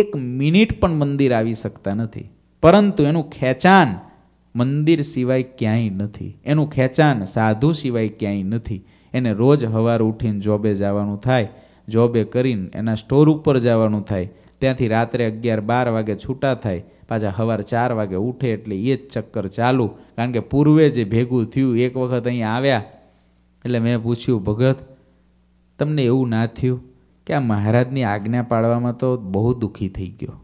Speaker 1: એક મિનિટ પણ મંદિર આવી શકતા નથી પરંતુ એનું ખેંચાણ મંદિર સિવાય ક્યાંય નથી એનું ખેંચાણ સાધુ સિવાય ક્યાંય નથી એને રોજ હવાર ઉઠીને જોબે જવાનું થાય જોબે કરીને એના સ્ટોર ઉપર જવાનું થાય ત્યાંથી રાત્રે અગિયાર બાર વાગે છૂટા થાય પાછા હવાર ચાર વાગે ઉઠે એટલે એ જ ચક્કર ચાલુ કારણ કે પૂર્વે જે ભેગું થયું એક વખત અહીં આવ્યા એટલે મેં પૂછ્યું ભગત તમને એવું ના થયું કે આ મહારાજની આજ્ઞા પાડવામાં તો બહુ દુઃખી થઈ ગયો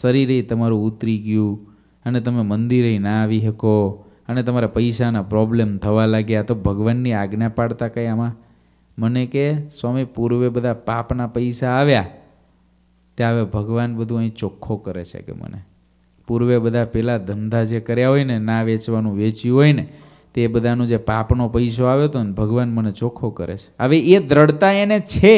Speaker 1: શરીરે તમારું ઉતરી ગયું અને તમે મંદિરે ના આવી શકો અને તમારા પૈસાના પ્રોબ્લેમ થવા લાગ્યા તો ભગવાનની આજ્ઞા પાડતા કંઈ આમાં મને કે સ્વામી પૂર્વે બધા પાપના પૈસા આવ્યા ત્યાં હવે ભગવાન બધું અહીં ચોખ્ખો કરે છે કે મને પૂર્વે બધા પેલા ધંધા જે કર્યા હોય ને ના વેચવાનું વેચ્યું હોય ને તે બધાનું જે પાપનો પૈસો આવ્યો હતો ને ભગવાન મને ચોખ્ખો કરે છે હવે એ દ્રઢતા એને છે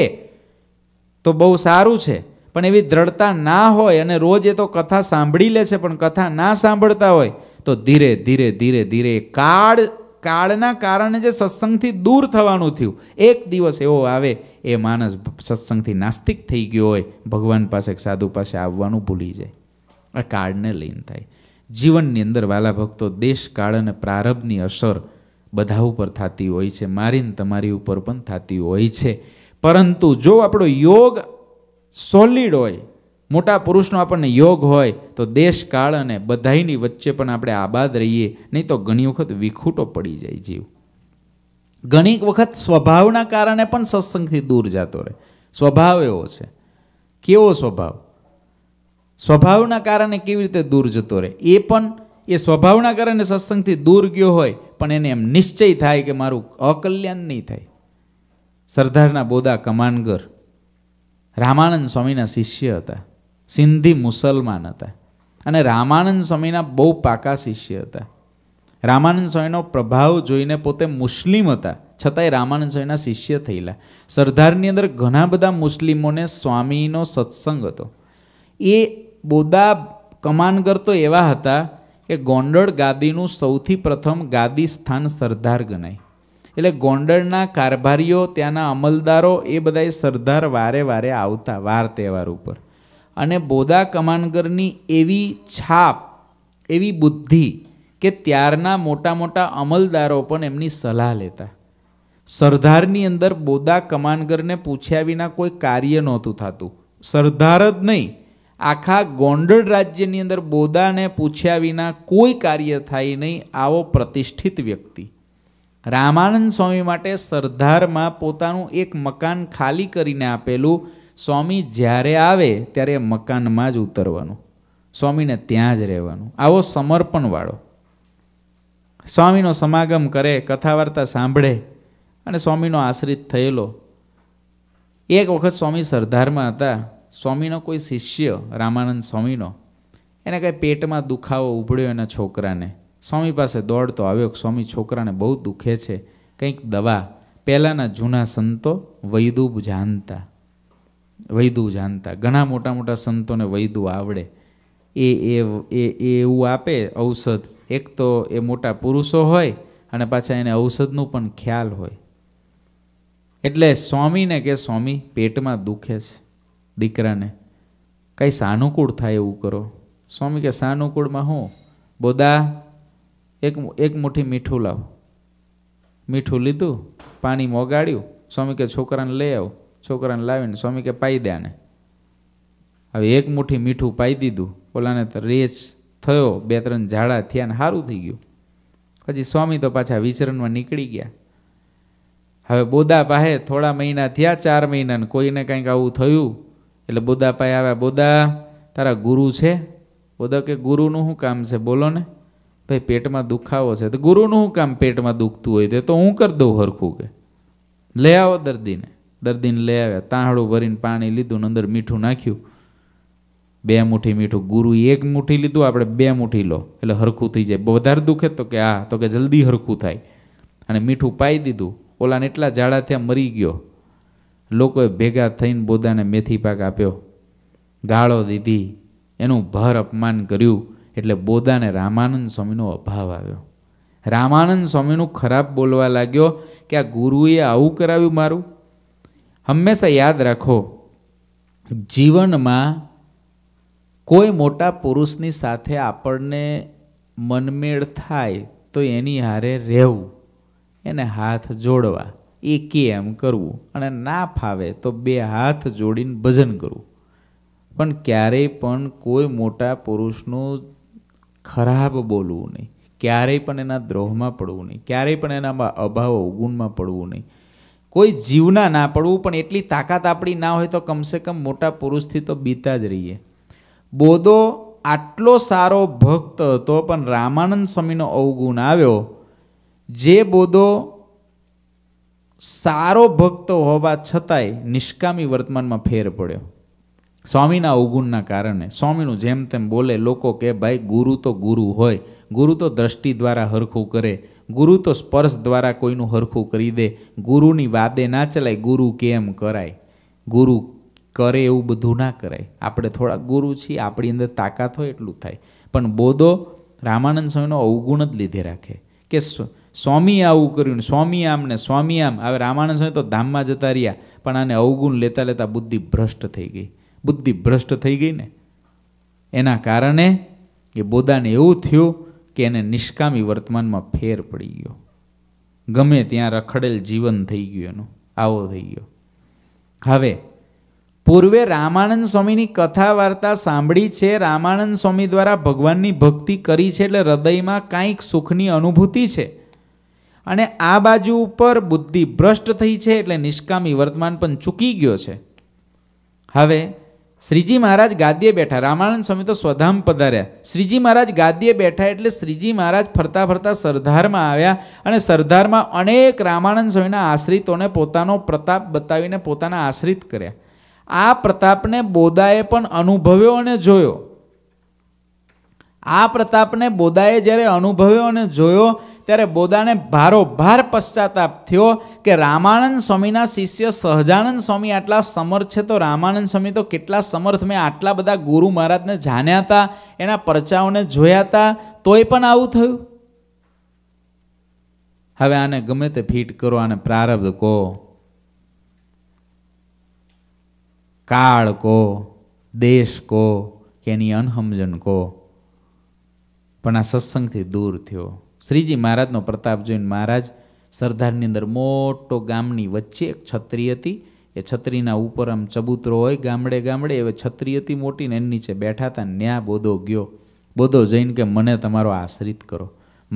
Speaker 1: તો બહુ સારું છે પણ એવી દ્રઢતા ના હોય અને રોજ એ તો કથા સાંભળી લે છે પણ કથા ના સાંભળતા હોય તો ધીરે ધીરે ધીરે ધીરે કાળ કાળના કારણે જે સત્સંગથી દૂર થવાનું થયું એક દિવસ એવો આવે એ માણસ સત્સંગથી નાસ્તિક થઈ ગયો હોય ભગવાન પાસે સાધુ પાસે આવવાનું ભૂલી જાય આ કાળને લઈને થાય જીવનની અંદર વાલા ભક્તો દેશ કાળ અને પ્રારબ્ધની અસર બધા ઉપર થતી હોય છે મારીને તમારી ઉપર પણ થતી હોય છે પરંતુ જો આપણો યોગ સોલિડ હોય મોટા પુરુષનો આપણને યોગ હોય તો દેશ કાળ અને બધાઈની વચ્ચે પણ આપણે આબાદ રહીએ નહીં તો ઘણી વખત વિખૂટો પડી જાય જીવ ઘણી વખત સ્વભાવના કારણે પણ સત્સંગથી દૂર જતો રહે સ્વભાવ એવો છે કેવો સ્વભાવ સ્વભાવના કારણે કેવી રીતે દૂર જતો રહે એ પણ એ સ્વભાવના કારણે સત્સંગથી દૂર ગયો હોય પણ એને એમ નિશ્ચય થાય કે મારું અકલ્યાણ નહીં થાય સરદારના બોદા કમાનગર રામાનંદ સ્વામીના શિષ્ય હતા સિંધી મુસલમાન હતા અને રામાનંદ સ્વામીના બહુ પાકા શિષ્ય હતા રામાનંદ સ્વામીનો પ્રભાવ જોઈને પોતે મુસ્લિમ હતા છતાંય રામાનંદ સ્વામીના શિષ્ય થયેલા સરદારની અંદર ઘણા બધા મુસ્લિમોને સ્વામીનો સત્સંગ હતો એ બોદા કમાનગર તો એવા હતા કે ગોંડળ ગાદીનું સૌથી પ્રથમ ગાદી સ્થાન સરદાર ગણાય એટલે ગોંડળના કારભારીઓ ત્યાંના અમલદારો એ બધાય સરદાર વારે વારે આવતા વાર તહેવાર ઉપર અને બોદા કમાનગરની એવી છાપ એવી બુદ્ધિ કે ત્યારના મોટા મોટા અમલદારો પણ એમની સલાહ લેતા સરદારની અંદર બોદા કમાનગરને પૂછ્યા વિના કોઈ કાર્ય નહોતું થતું સરદાર જ નહીં આખા ગોંડળ રાજ્યની અંદર બોદાને પૂછ્યા વિના કોઈ કાર્ય થાય નહીં આવો પ્રતિષ્ઠિત વ્યક્તિ રામાનંદ સ્વામી માટે સરદારમાં પોતાનું એક મકાન ખાલી કરીને આપેલું સ્વામી જ્યારે આવે ત્યારે મકાનમાં જ ઉતરવાનું સ્વામીને ત્યાં જ રહેવાનું આવો સમર્પણવાળો સ્વામીનો સમાગમ કરે કથા વાર્તા સાંભળે અને સ્વામીનો આશ્રિત થયેલો એક વખત સ્વામી સરદારમાં હતા સ્વામીનો કોઈ શિષ્ય રામાનંદ સ્વામીનો એને કાંઈ પેટમાં દુખાવો ઉભળ્યો એના છોકરાને સ્વામી પાસે દોડતો આવ્યો સ્વામી છોકરાને બહુ દુખે છે કંઈક દવા પહેલાંના જૂના સંતો વૈદુબ જાણતા વૈદુ જાણતા ઘણા મોટા મોટા સંતોને વૈદુ આવડે એ એ એ એવું આપે ઔષધ એક તો એ મોટા પુરુષો હોય અને પાછા એને ઔષધનું પણ ખ્યાલ હોય એટલે સ્વામીને કે સ્વામી પેટમાં દુખે છે દીકરાને કંઈ સાનુકૂળ થાય એવું કરો સ્વામી કે સાનુકૂળમાં હું બોદા એક એક મુઠ્ઠી મીઠું લાવ મીઠું લીધું પાણી મોગાડ્યું સ્વામી કે છોકરાને લઈ આવો છોકરાને લાવીને સ્વામી કે પાઈ દે આને હવે એક મુઠ્ઠી મીઠું પાઈ દીધું ઓલાને તો રેસ થયો બે ત્રણ ઝાડા થયા ને સારું થઈ ગયું પછી સ્વામી તો પાછા વિચરણમાં નીકળી ગયા હવે બોદા પાસે થોડા મહિના થયા ચાર મહિનાને કોઈને કંઈક આવું થયું એટલે બોદા પાસે આવ્યા બોદા તારા ગુરુ છે બોદા કે ગુરુનું શું કામ છે બોલો ને ભાઈ પેટમાં દુખાવો છે તો ગુરુનું શું કામ પેટમાં દુખતું હોય તો હું કરી દઉં હરખું કે લઈ આવો દર્દીને દર્દીને લઈ આવ્યા તાંહડું ભરીને પાણી લીધું ને અંદર મીઠું નાખ્યું બે મુઠ્ઠી મીઠું ગુરુ એક મુઠ્ઠી લીધું આપણે બે મુઠ્ઠી લો એટલે હરખું થઈ જાય વધારે દુખે તો કે આ તો કે જલ્દી હરખું થાય અને મીઠું પાઈ દીધું ઓલાને એટલા જાડા થયા મરી ગયો લોકોએ ભેગા થઈને બોદાને મેથી પાક આપ્યો ગાળો દીધી એનું ભર અપમાન કર્યું એટલે બોદાને રામાનંદ સ્વામીનો અભાવ આવ્યો રામાનંદ સ્વામીનું ખરાબ બોલવા લાગ્યો કે આ ગુરુએ આવું કરાવ્યું મારું હંમેશા યાદ રાખો જીવનમાં કોઈ મોટા પુરુષની સાથે આપણને મનમેળ થાય તો એની હારે રહેવું એને હાથ જોડવા એ કે એમ કરવું અને ના ફાવે તો બે હાથ જોડીને ભજન કરવું પણ ક્યારેય પણ કોઈ મોટા પુરુષનું ખરાબ બોલવું નહીં ક્યારેય પણ એના દ્રોહમાં પડવું નહીં ક્યારેય પણ એના અભાવ અવગુણમાં પડવું નહીં કોઈ જીવના ના પડવું પણ એટલી તાકાત આપણી ના હોય તો કમસે કમ મોટા પુરુષથી તો બીતા જ રહીએ બોધો આટલો સારો ભક્ત હતો પણ રામાનંદ સ્વામીનો અવગુણ આવ્યો જે બોધો સારો ભક્ત હોવા છતાંય નિષ્કામી વર્તમાનમાં ફેર પડ્યો સ્વામીના અવગુણના કારણે સ્વામીનું જેમ તેમ બોલે લોકો કે ભાઈ ગુરુ તો ગુરુ હોય ગુરુ તો દ્રષ્ટિ દ્વારા હરખું કરે ગુરુ તો સ્પર્શ દ્વારા કોઈનું હરખું કરી દે ગુરુની વાદે ના ચલાય ગુરુ કેમ કરાય ગુરુ કરે એવું બધું ના કરાય આપણે થોડા ગુરુ છીએ આપણી અંદર તાકાત હોય એટલું થાય પણ બોધો રામાનંદ સ્વામીનો અવગુણ જ લીધે રાખે કે સ્વામી આવું કર્યું સ્વામી આમ ને સ્વામી આમ હવે રામાનંદ સ્વામી તો ધામમાં જતા રહ્યા પણ આને અવગુણ લેતા લેતા બુદ્ધિ ભ્રષ્ટ થઈ ગઈ બુદ્ધિ ભ્રષ્ટ થઈ ગઈ ને એના કારણે એ બોદાને એવું થયું કે એને નિષ્કામી વર્તમાનમાં ફેર પડી ગયો ગમે ત્યાં રખડેલ જીવન થઈ ગયું એનું આવો થઈ ગયો હવે પૂર્વે રામાનંદ સ્વામીની કથા વાર્તા સાંભળી છે રામાનંદ સ્વામી દ્વારા ભગવાનની ભક્તિ કરી છે એટલે હૃદયમાં કાંઈક સુખની અનુભૂતિ છે અને આ બાજુ ઉપર બુદ્ધિ ભ્રષ્ટ થઈ છે એટલે નિષ્કામી વર્તમાન પણ ચૂકી ગયો છે હવે શ્રીજી મહારાજ ગાદીએ બેઠા રામાનંદ સ્વામી તો સ્વધામ પધાર્યા શ્રીજી મહારાજ ગાદીએ બેઠા એટલે શ્રીજી મહારાજ ફરતા ફરતા સરદારમાં આવ્યા અને સરદારમાં અનેક રામાનંદ સ્વામીના આશ્રિતોને પોતાનો પ્રતાપ બતાવીને પોતાના આશ્રિત કર્યા આ પ્રતાપને બોદાએ પણ અનુભવ્યો અને જોયો આ પ્રતાપને બોદાએ જ્યારે અનુભવ્યો અને જોયો ત્યારે બોદાને ભારોભાર પશ્ચાતાપ થયો કે રામાનંદ સ્વામીના શિષ્ય સહજાનંદ સ્વામી આટલા સમર્થ છે તો રામાનંદ સ્વામી તો કેટલા સમર્થ મેં આટલા બધા ગુરુ મહારાજને જાણ્યા હતા એના પરચાઓને જોયા હતા તોય પણ આવું થયું હવે આને ગમે તે ફીટ કરો આને પ્રારબ્ધ કહો કાળ કો દેશ કો કે એની અનહમજન કહો પણ આ સત્સંગથી દૂર થયો શ્રીજી મહારાજનો પ્રતાપ જોઈને મહારાજ સરદારની અંદર મોટો ગામની વચ્ચે એક છત્રી હતી એ છત્રીના ઉપર આમ ચબૂતરો હોય ગામડે ગામડે એવે છત્રી હતી મોટી ને એની નીચે બેઠા હતા ન્યા બોધો ગયો બોધો જઈને કે મને તમારો આશ્રિત કરો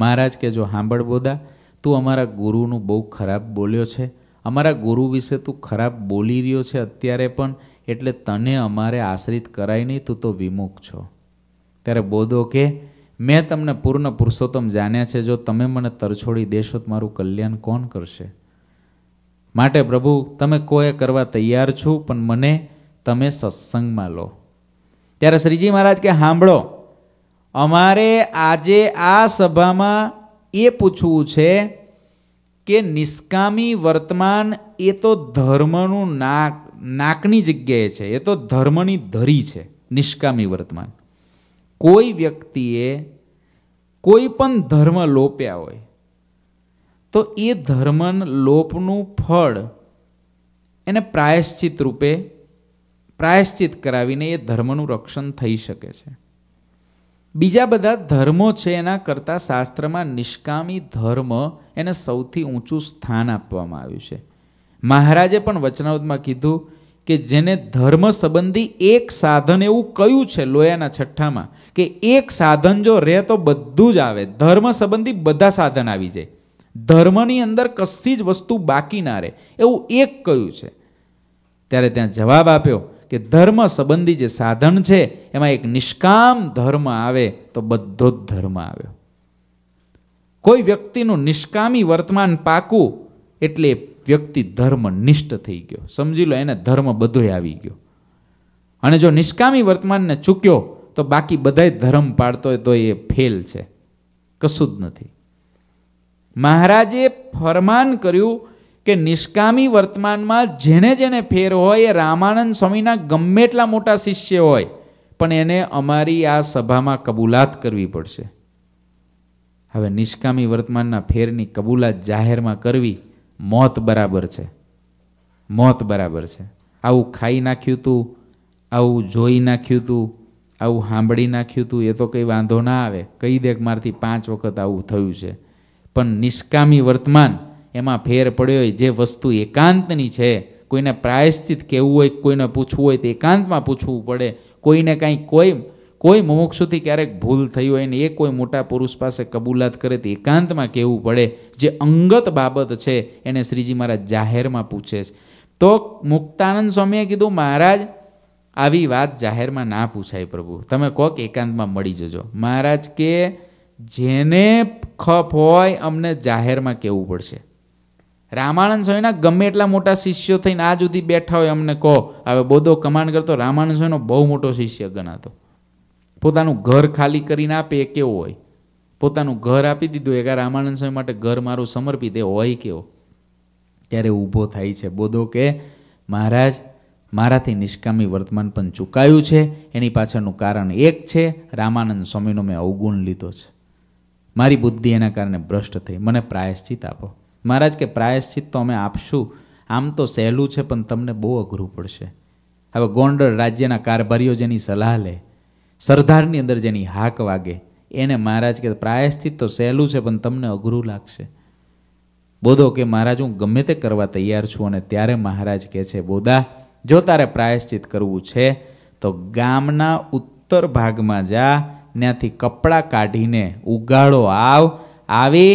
Speaker 1: મહારાજ કે જો હાંભળ બોધા તું અમારા ગુરુનું બહુ ખરાબ બોલ્યો છે અમારા ગુરુ વિશે તું ખરાબ બોલી રહ્યો છે અત્યારે પણ એટલે તને અમારે આશ્રિત કરાય નહીં તું તો વિમુખ છો ત્યારે બોધો કે મેં તમને પૂર્ણ પુરુષોત્તમ જાણ્યા છે જો તમે મને તરછોડી દેશો તો મારું કલ્યાણ કોણ કરશે માટે પ્રભુ તમે કોઈ કરવા તૈયાર છું પણ મને તમે સત્સંગમાં લો ત્યારે શ્રીજી મહારાજ કે સાંભળો અમારે આજે આ સભામાં એ પૂછવું છે કે નિષ્કામી વર્તમાન એ તો ધર્મનું નાક નાકની જગ્યાએ છે એ તો ધર્મની ધરી છે નિષ્કામી વર્તમાન કોઈ વ્યક્તિએ કોઈ પણ ધર્મ લોપ્યા હોય તો એ ધર્મ લોપનું ફળ એને પ્રાયશ્ચિત રૂપે પ્રાયશ્ચિત કરાવીને એ ધર્મનું રક્ષણ થઈ શકે છે બીજા બધા ધર્મો છે એના કરતાં શાસ્ત્રમાં નિષ્કામી ધર્મ એને સૌથી ઊંચું સ્થાન આપવામાં આવ્યું છે મહારાજે પણ વચનાવતમાં કીધું કે જેને ધર્મ સંબંધી એક સાધન એવું કયું છે લોયાના છઠ્ઠામાં કે એક સાધન જો રહે તો બધું જ આવે ધર્મ સંબંધી બધા સાધન આવી જાય ધર્મની અંદર કશી જ વસ્તુ બાકી ના રહે એવું એક કયું છે ત્યારે ત્યાં જવાબ આપ્યો કે ધર્મ સંબંધી જે સાધન છે એમાં એક નિષ્કામ ધર્મ આવે તો બધો જ ધર્મ આવ્યો કોઈ વ્યક્તિનું નિષ્કામી વર્તમાન પાકું એટલે વ્યક્તિ ધર્મ નિષ્ઠ થઈ ગયો સમજી લો એને ધર્મ બધો આવી ગયો અને જો નિષ્કામી વર્તમાનને ચૂક્યો તો બાકી બધાય ધર્મ પાડતો હોય તો એ ફેલ છે કશું જ નથી મહારાજે ફરમાન કર્યું કે નિષ્કામી વર્તમાનમાં જેને જેને ફેર હોય એ રામાનંદ સ્વામીના ગમે એટલા મોટા શિષ્ય હોય પણ એને અમારી આ સભામાં કબૂલાત કરવી પડશે હવે નિષ્કામી વર્તમાનના ફેરની કબૂલાત જાહેરમાં કરવી મોત બરાબર છે મોત બરાબર છે આવું ખાઈ નાખ્યું તું આવું જોઈ નાખ્યું તું આવું સાંભળી નાખ્યું તું એ તો કંઈ વાંધો ના આવે કહી દે મારથી પાંચ વખત આવું થયું છે પણ નિષ્કામી વર્તમાન એમાં ફેર પડ્યો હોય જે વસ્તુ એકાંતની છે કોઈને પ્રાયશ્ચિત કહેવું હોય કોઈને પૂછવું હોય તો એકાંતમાં પૂછવું પડે કોઈને કાંઈ કોઈ કોઈ મુમુક્ષુથી ક્યારેક ભૂલ થઈ હોય ને એ કોઈ મોટા પુરુષ પાસે કબૂલાત કરે તો એકાંતમાં કહેવું પડે જે અંગત બાબત છે એને શ્રીજી મહારાજ જાહેરમાં પૂછે છે તો મુક્તાનંદ સ્વામીએ કીધું મહારાજ આવી વાત જાહેરમાં ના પૂછાય પ્રભુ તમે કોક એકાંતમાં મળી જજો મહારાજ કે જેને ખપ હોય અમને જાહેરમાં કહેવું પડશે રામાનંદ સ્વામીના ગમે એટલા મોટા શિષ્યો થઈને આ સુધી બેઠા હોય અમને કહો હવે બોધો કમાન્ડ કરતો રામાનંદ સ્વામીનો બહુ મોટો શિષ્ય ગણાતો પોતાનું ઘર ખાલી કરીને આપે એ કેવો હોય પોતાનું ઘર આપી દીધું એ કે રામાનંદ સ્વામી માટે ઘર મારું સમર્પિત એ હોય કેવો ત્યારે ઊભો થાય છે બોધો કે મહારાજ મારાથી નિષ્કામી વર્તમાન પણ ચૂકાયું છે એની પાછળનું કારણ એક છે રામાનંદ સ્વામીનો મેં અવગુણ લીધો છે મારી બુદ્ધિ એના કારણે ભ્રષ્ટ થઈ મને પ્રાયશ્ચિત આપો મહારાજ કે પ્રાયશ્ચિત તો અમે આપશું આમ તો સહેલું છે પણ તમને બહુ અઘરું પડશે હવે ગોંડળ રાજ્યના કારભારીઓ જેની સલાહ લે સરદારની અંદર જેની હાક વાગે એને મહારાજ કે પ્રાયશ્ચિત તો સહેલું છે પણ તમને અઘરું લાગશે બોધો કે મહારાજ હું ગમે તે કરવા તૈયાર છું અને ત્યારે મહારાજ કહે છે બોદા જો તારે પ્રાયશ્ચિત કરવું છે તો ગામના ઉત્તર ભાગમાં જા ત્યાંથી કપડાં કાઢીને ઉગાડો આવ આવી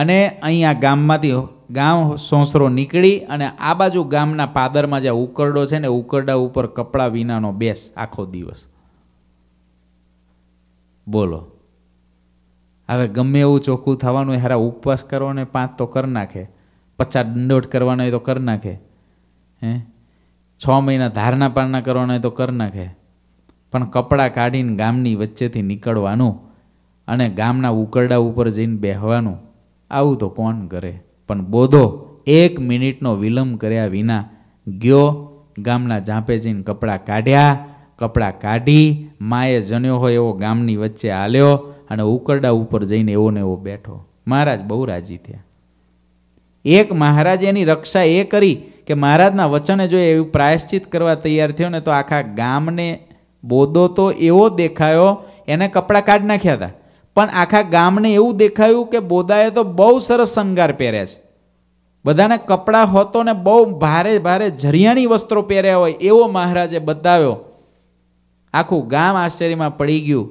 Speaker 1: અને અહીંયા ગામમાંથી ગામ સોંસરો નીકળી અને આ બાજુ ગામના પાદરમાં જ્યાં ઉકરડો છે ને ઉકરડા ઉપર કપડાં વિનાનો બેસ આખો દિવસ બોલો હવે ગમે એવું ચોખ્ખું થવાનું હારા ઉપવાસ કરો પાંચ તો કરી નાખે પચાસ દંડોટ કરવાનો એ તો કરી નાખે હે છ મહિના ધારના પારના કરવાના તો કર નાખે પણ કપડાં કાઢીને ગામની વચ્ચેથી નીકળવાનું અને ગામના ઉકરડા ઉપર જઈને બેહવાનું આવું તો કોણ કરે પણ બોધો એક મિનિટનો વિલંબ કર્યા વિના ગયો ગામના ઝાંપે જઈને કપડાં કાઢ્યા કપડાં કાઢી માએ જન્યો હોય એવો ગામની વચ્ચે હાલ્યો અને ઉકરડા ઉપર જઈને એવો ને એવો બેઠો મહારાજ બહુ રાજી થયા એક મહારાજ એની રક્ષા એ કરી કે મહારાજના વચને જો એવું પ્રાયશ્ચિત કરવા તૈયાર થયો ને તો આખા ગામને બોદો તો એવો દેખાયો એને કપડાં કાઢી નાખ્યા હતા પણ આખા ગામને એવું દેખાયું કે બોદાએ તો બહુ સરસ શણગાર પહેર્યા છે બધાને કપડાં હોતો ને બહુ ભારે ભારે ઝરિયાણી વસ્ત્રો પહેર્યા હોય એવો મહારાજે બતાવ્યો આખું ગામ આશ્ચર્યમાં પડી ગયું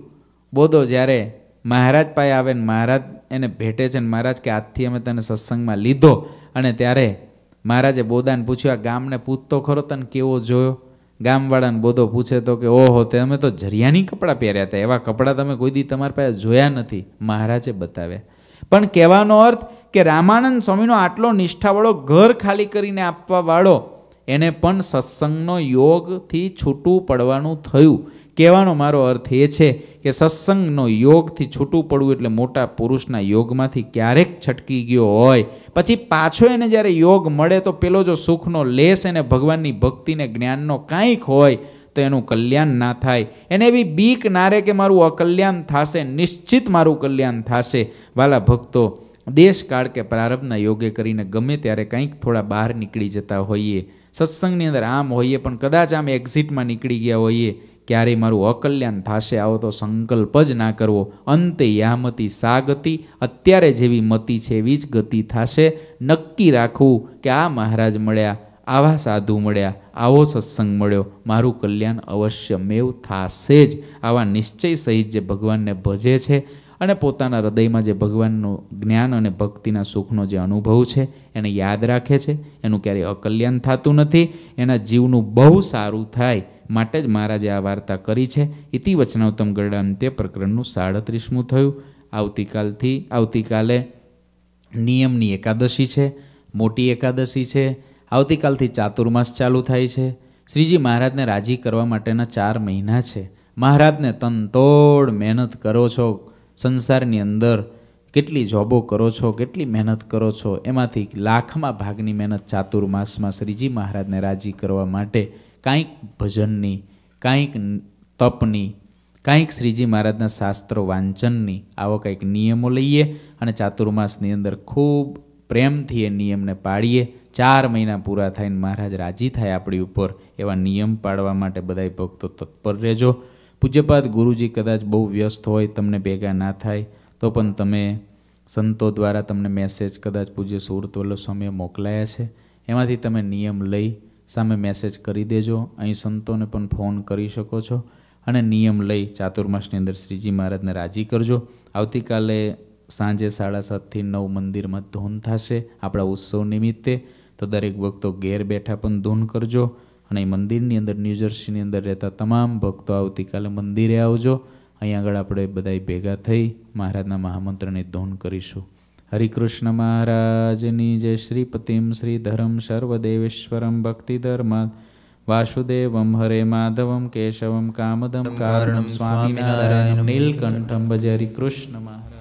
Speaker 1: બોધો જ્યારે મહારાજ પાસે આવે ને મહારાજ એને ભેટે છે ને મહારાજ કે આજથી અમે તને સત્સંગમાં લીધો અને ત્યારે મહારાજે બોદાને પૂછ્યું આ ગામને પૂછતો ખરો તને કેવો જોયો ગામવાળાને બોધો પૂછે તો કે ઓહો તે અમે તો જરિયાની કપડાં પહેર્યા હતા એવા કપડાં તમે કોઈ દી તમારી પાસે જોયા નથી મહારાજે બતાવ્યા પણ કહેવાનો અર્થ કે રામાનંદ સ્વામીનો આટલો નિષ્ઠાવાળો ઘર ખાલી કરીને આપવાવાળો એને પણ સત્સંગનો યોગથી છૂટું પડવાનું થયું કહેવાનો મારો અર્થ એ છે કે સત્સંગનો યોગથી છૂટું પડવું એટલે મોટા પુરુષના યોગમાંથી ક્યારેક છટકી ગયો હોય પછી પાછો એને જ્યારે યોગ મળે તો પેલો જો સુખનો લેશ એને ભગવાનની ભક્તિને જ્ઞાનનો કાંઈક હોય તો એનું કલ્યાણ ના થાય એને એવી બીક નારે કે મારું અકલ્યાણ થશે નિશ્ચિત મારું કલ્યાણ થશે વાલા ભક્તો દેશકાળ કે પ્રારંભના યોગે કરીને ગમે ત્યારે કંઈક થોડા બહાર નીકળી જતા હોઈએ સત્સંગની અંદર આમ હોઈએ પણ કદાચ આમ એક્ઝિટમાં નીકળી ગયા હોઈએ ક્યારેય મારું અકલ્યાણ થશે આવો તો સંકલ્પ જ ના કરવો અંતે યામતી સા ગતિ અત્યારે જેવી મતિ છે એવી જ ગતિ થશે નક્કી રાખવું કે આ મહારાજ મળ્યા આવા સાધુ મળ્યા આવો સત્સંગ મળ્યો મારું કલ્યાણ અવશ્ય મેવ થશે જ આવા નિશ્ચય સહિત જે ભગવાનને ભજે છે અને પોતાના હૃદયમાં જે ભગવાનનું જ્ઞાન અને ભક્તિના સુખનો જે અનુભવ છે એને યાદ રાખે છે એનું ક્યારેય અકલ્યાણ થતું નથી એના જીવનું બહુ સારું થાય માટે જ મહારાજે આ વાર્તા કરી છે ઇતિ વચનાવતમ ગરડાંતે પ્રકરણનું સાડત્રીસમું થયું આવતીકાલથી આવતીકાલે નિયમની એકાદશી છે મોટી એકાદશી છે આવતીકાલથી ચાતુર્માસ ચાલુ થાય છે શ્રીજી મહારાજને રાજી કરવા માટેના ચાર મહિના છે મહારાજને તનતોડ મહેનત કરો છો સંસારની અંદર કેટલી જોબો કરો છો કેટલી મહેનત કરો છો એમાંથી લાખમાં ભાગની મહેનત ચાતુર્માસમાં શ્રીજી મહારાજને રાજી કરવા માટે કાંઈક ભજનની કાંઈક તપની કાંઈક શ્રીજી મહારાજના શાસ્ત્રો વાંચનની આવા કંઈક નિયમો લઈએ અને ચાતુર્માસની અંદર ખૂબ પ્રેમથી એ નિયમને પાડીએ ચાર મહિના પૂરા થઈને મહારાજ રાજી થાય આપણી ઉપર એવા નિયમ પાડવા માટે બધા ભક્તો તત્પર રહેજો પૂજ્યપાદ ગુરુજી કદાચ બહુ વ્યસ્ત હોય તમને ભેગા ના થાય તો પણ તમે સંતો દ્વારા તમને મેસેજ કદાચ પૂજ્ય સુરત સુરતવલ્લભ સ્વામીએ મોકલાયા છે એમાંથી તમે નિયમ લઈ સામે મેસેજ કરી દેજો અહીં સંતોને પણ ફોન કરી શકો છો અને નિયમ લઈ ચાતુર્માસની અંદર શ્રીજી મહારાજને રાજી કરજો આવતીકાલે સાંજે સાડા સાતથી નવ મંદિરમાં ધૂન થશે આપણા ઉત્સવ નિમિત્તે તો દરેક ભક્તો ઘેર બેઠા પણ ધૂન કરજો અને મંદિરની અંદર ન્યૂજર્સીની અંદર રહેતા તમામ ભક્તો આવતીકાલે મંદિરે આવજો અહીં આગળ આપણે બધા ભેગા થઈ મહારાજના મહામંત્રને ધૂન કરીશું હરિકૃષ્ણ મહારાજની જય શ્રીપતિમ શ્રીધરમ સર્વદેવેશ્વરમ ભક્તિધર્માદ વાસુદેવમ હરે માધવમ કેશવમ કામદમ કારણમ સ્વામિનારાયણ નીલકંઠમ ભજે હરિકૃષ્ણ મહારાજ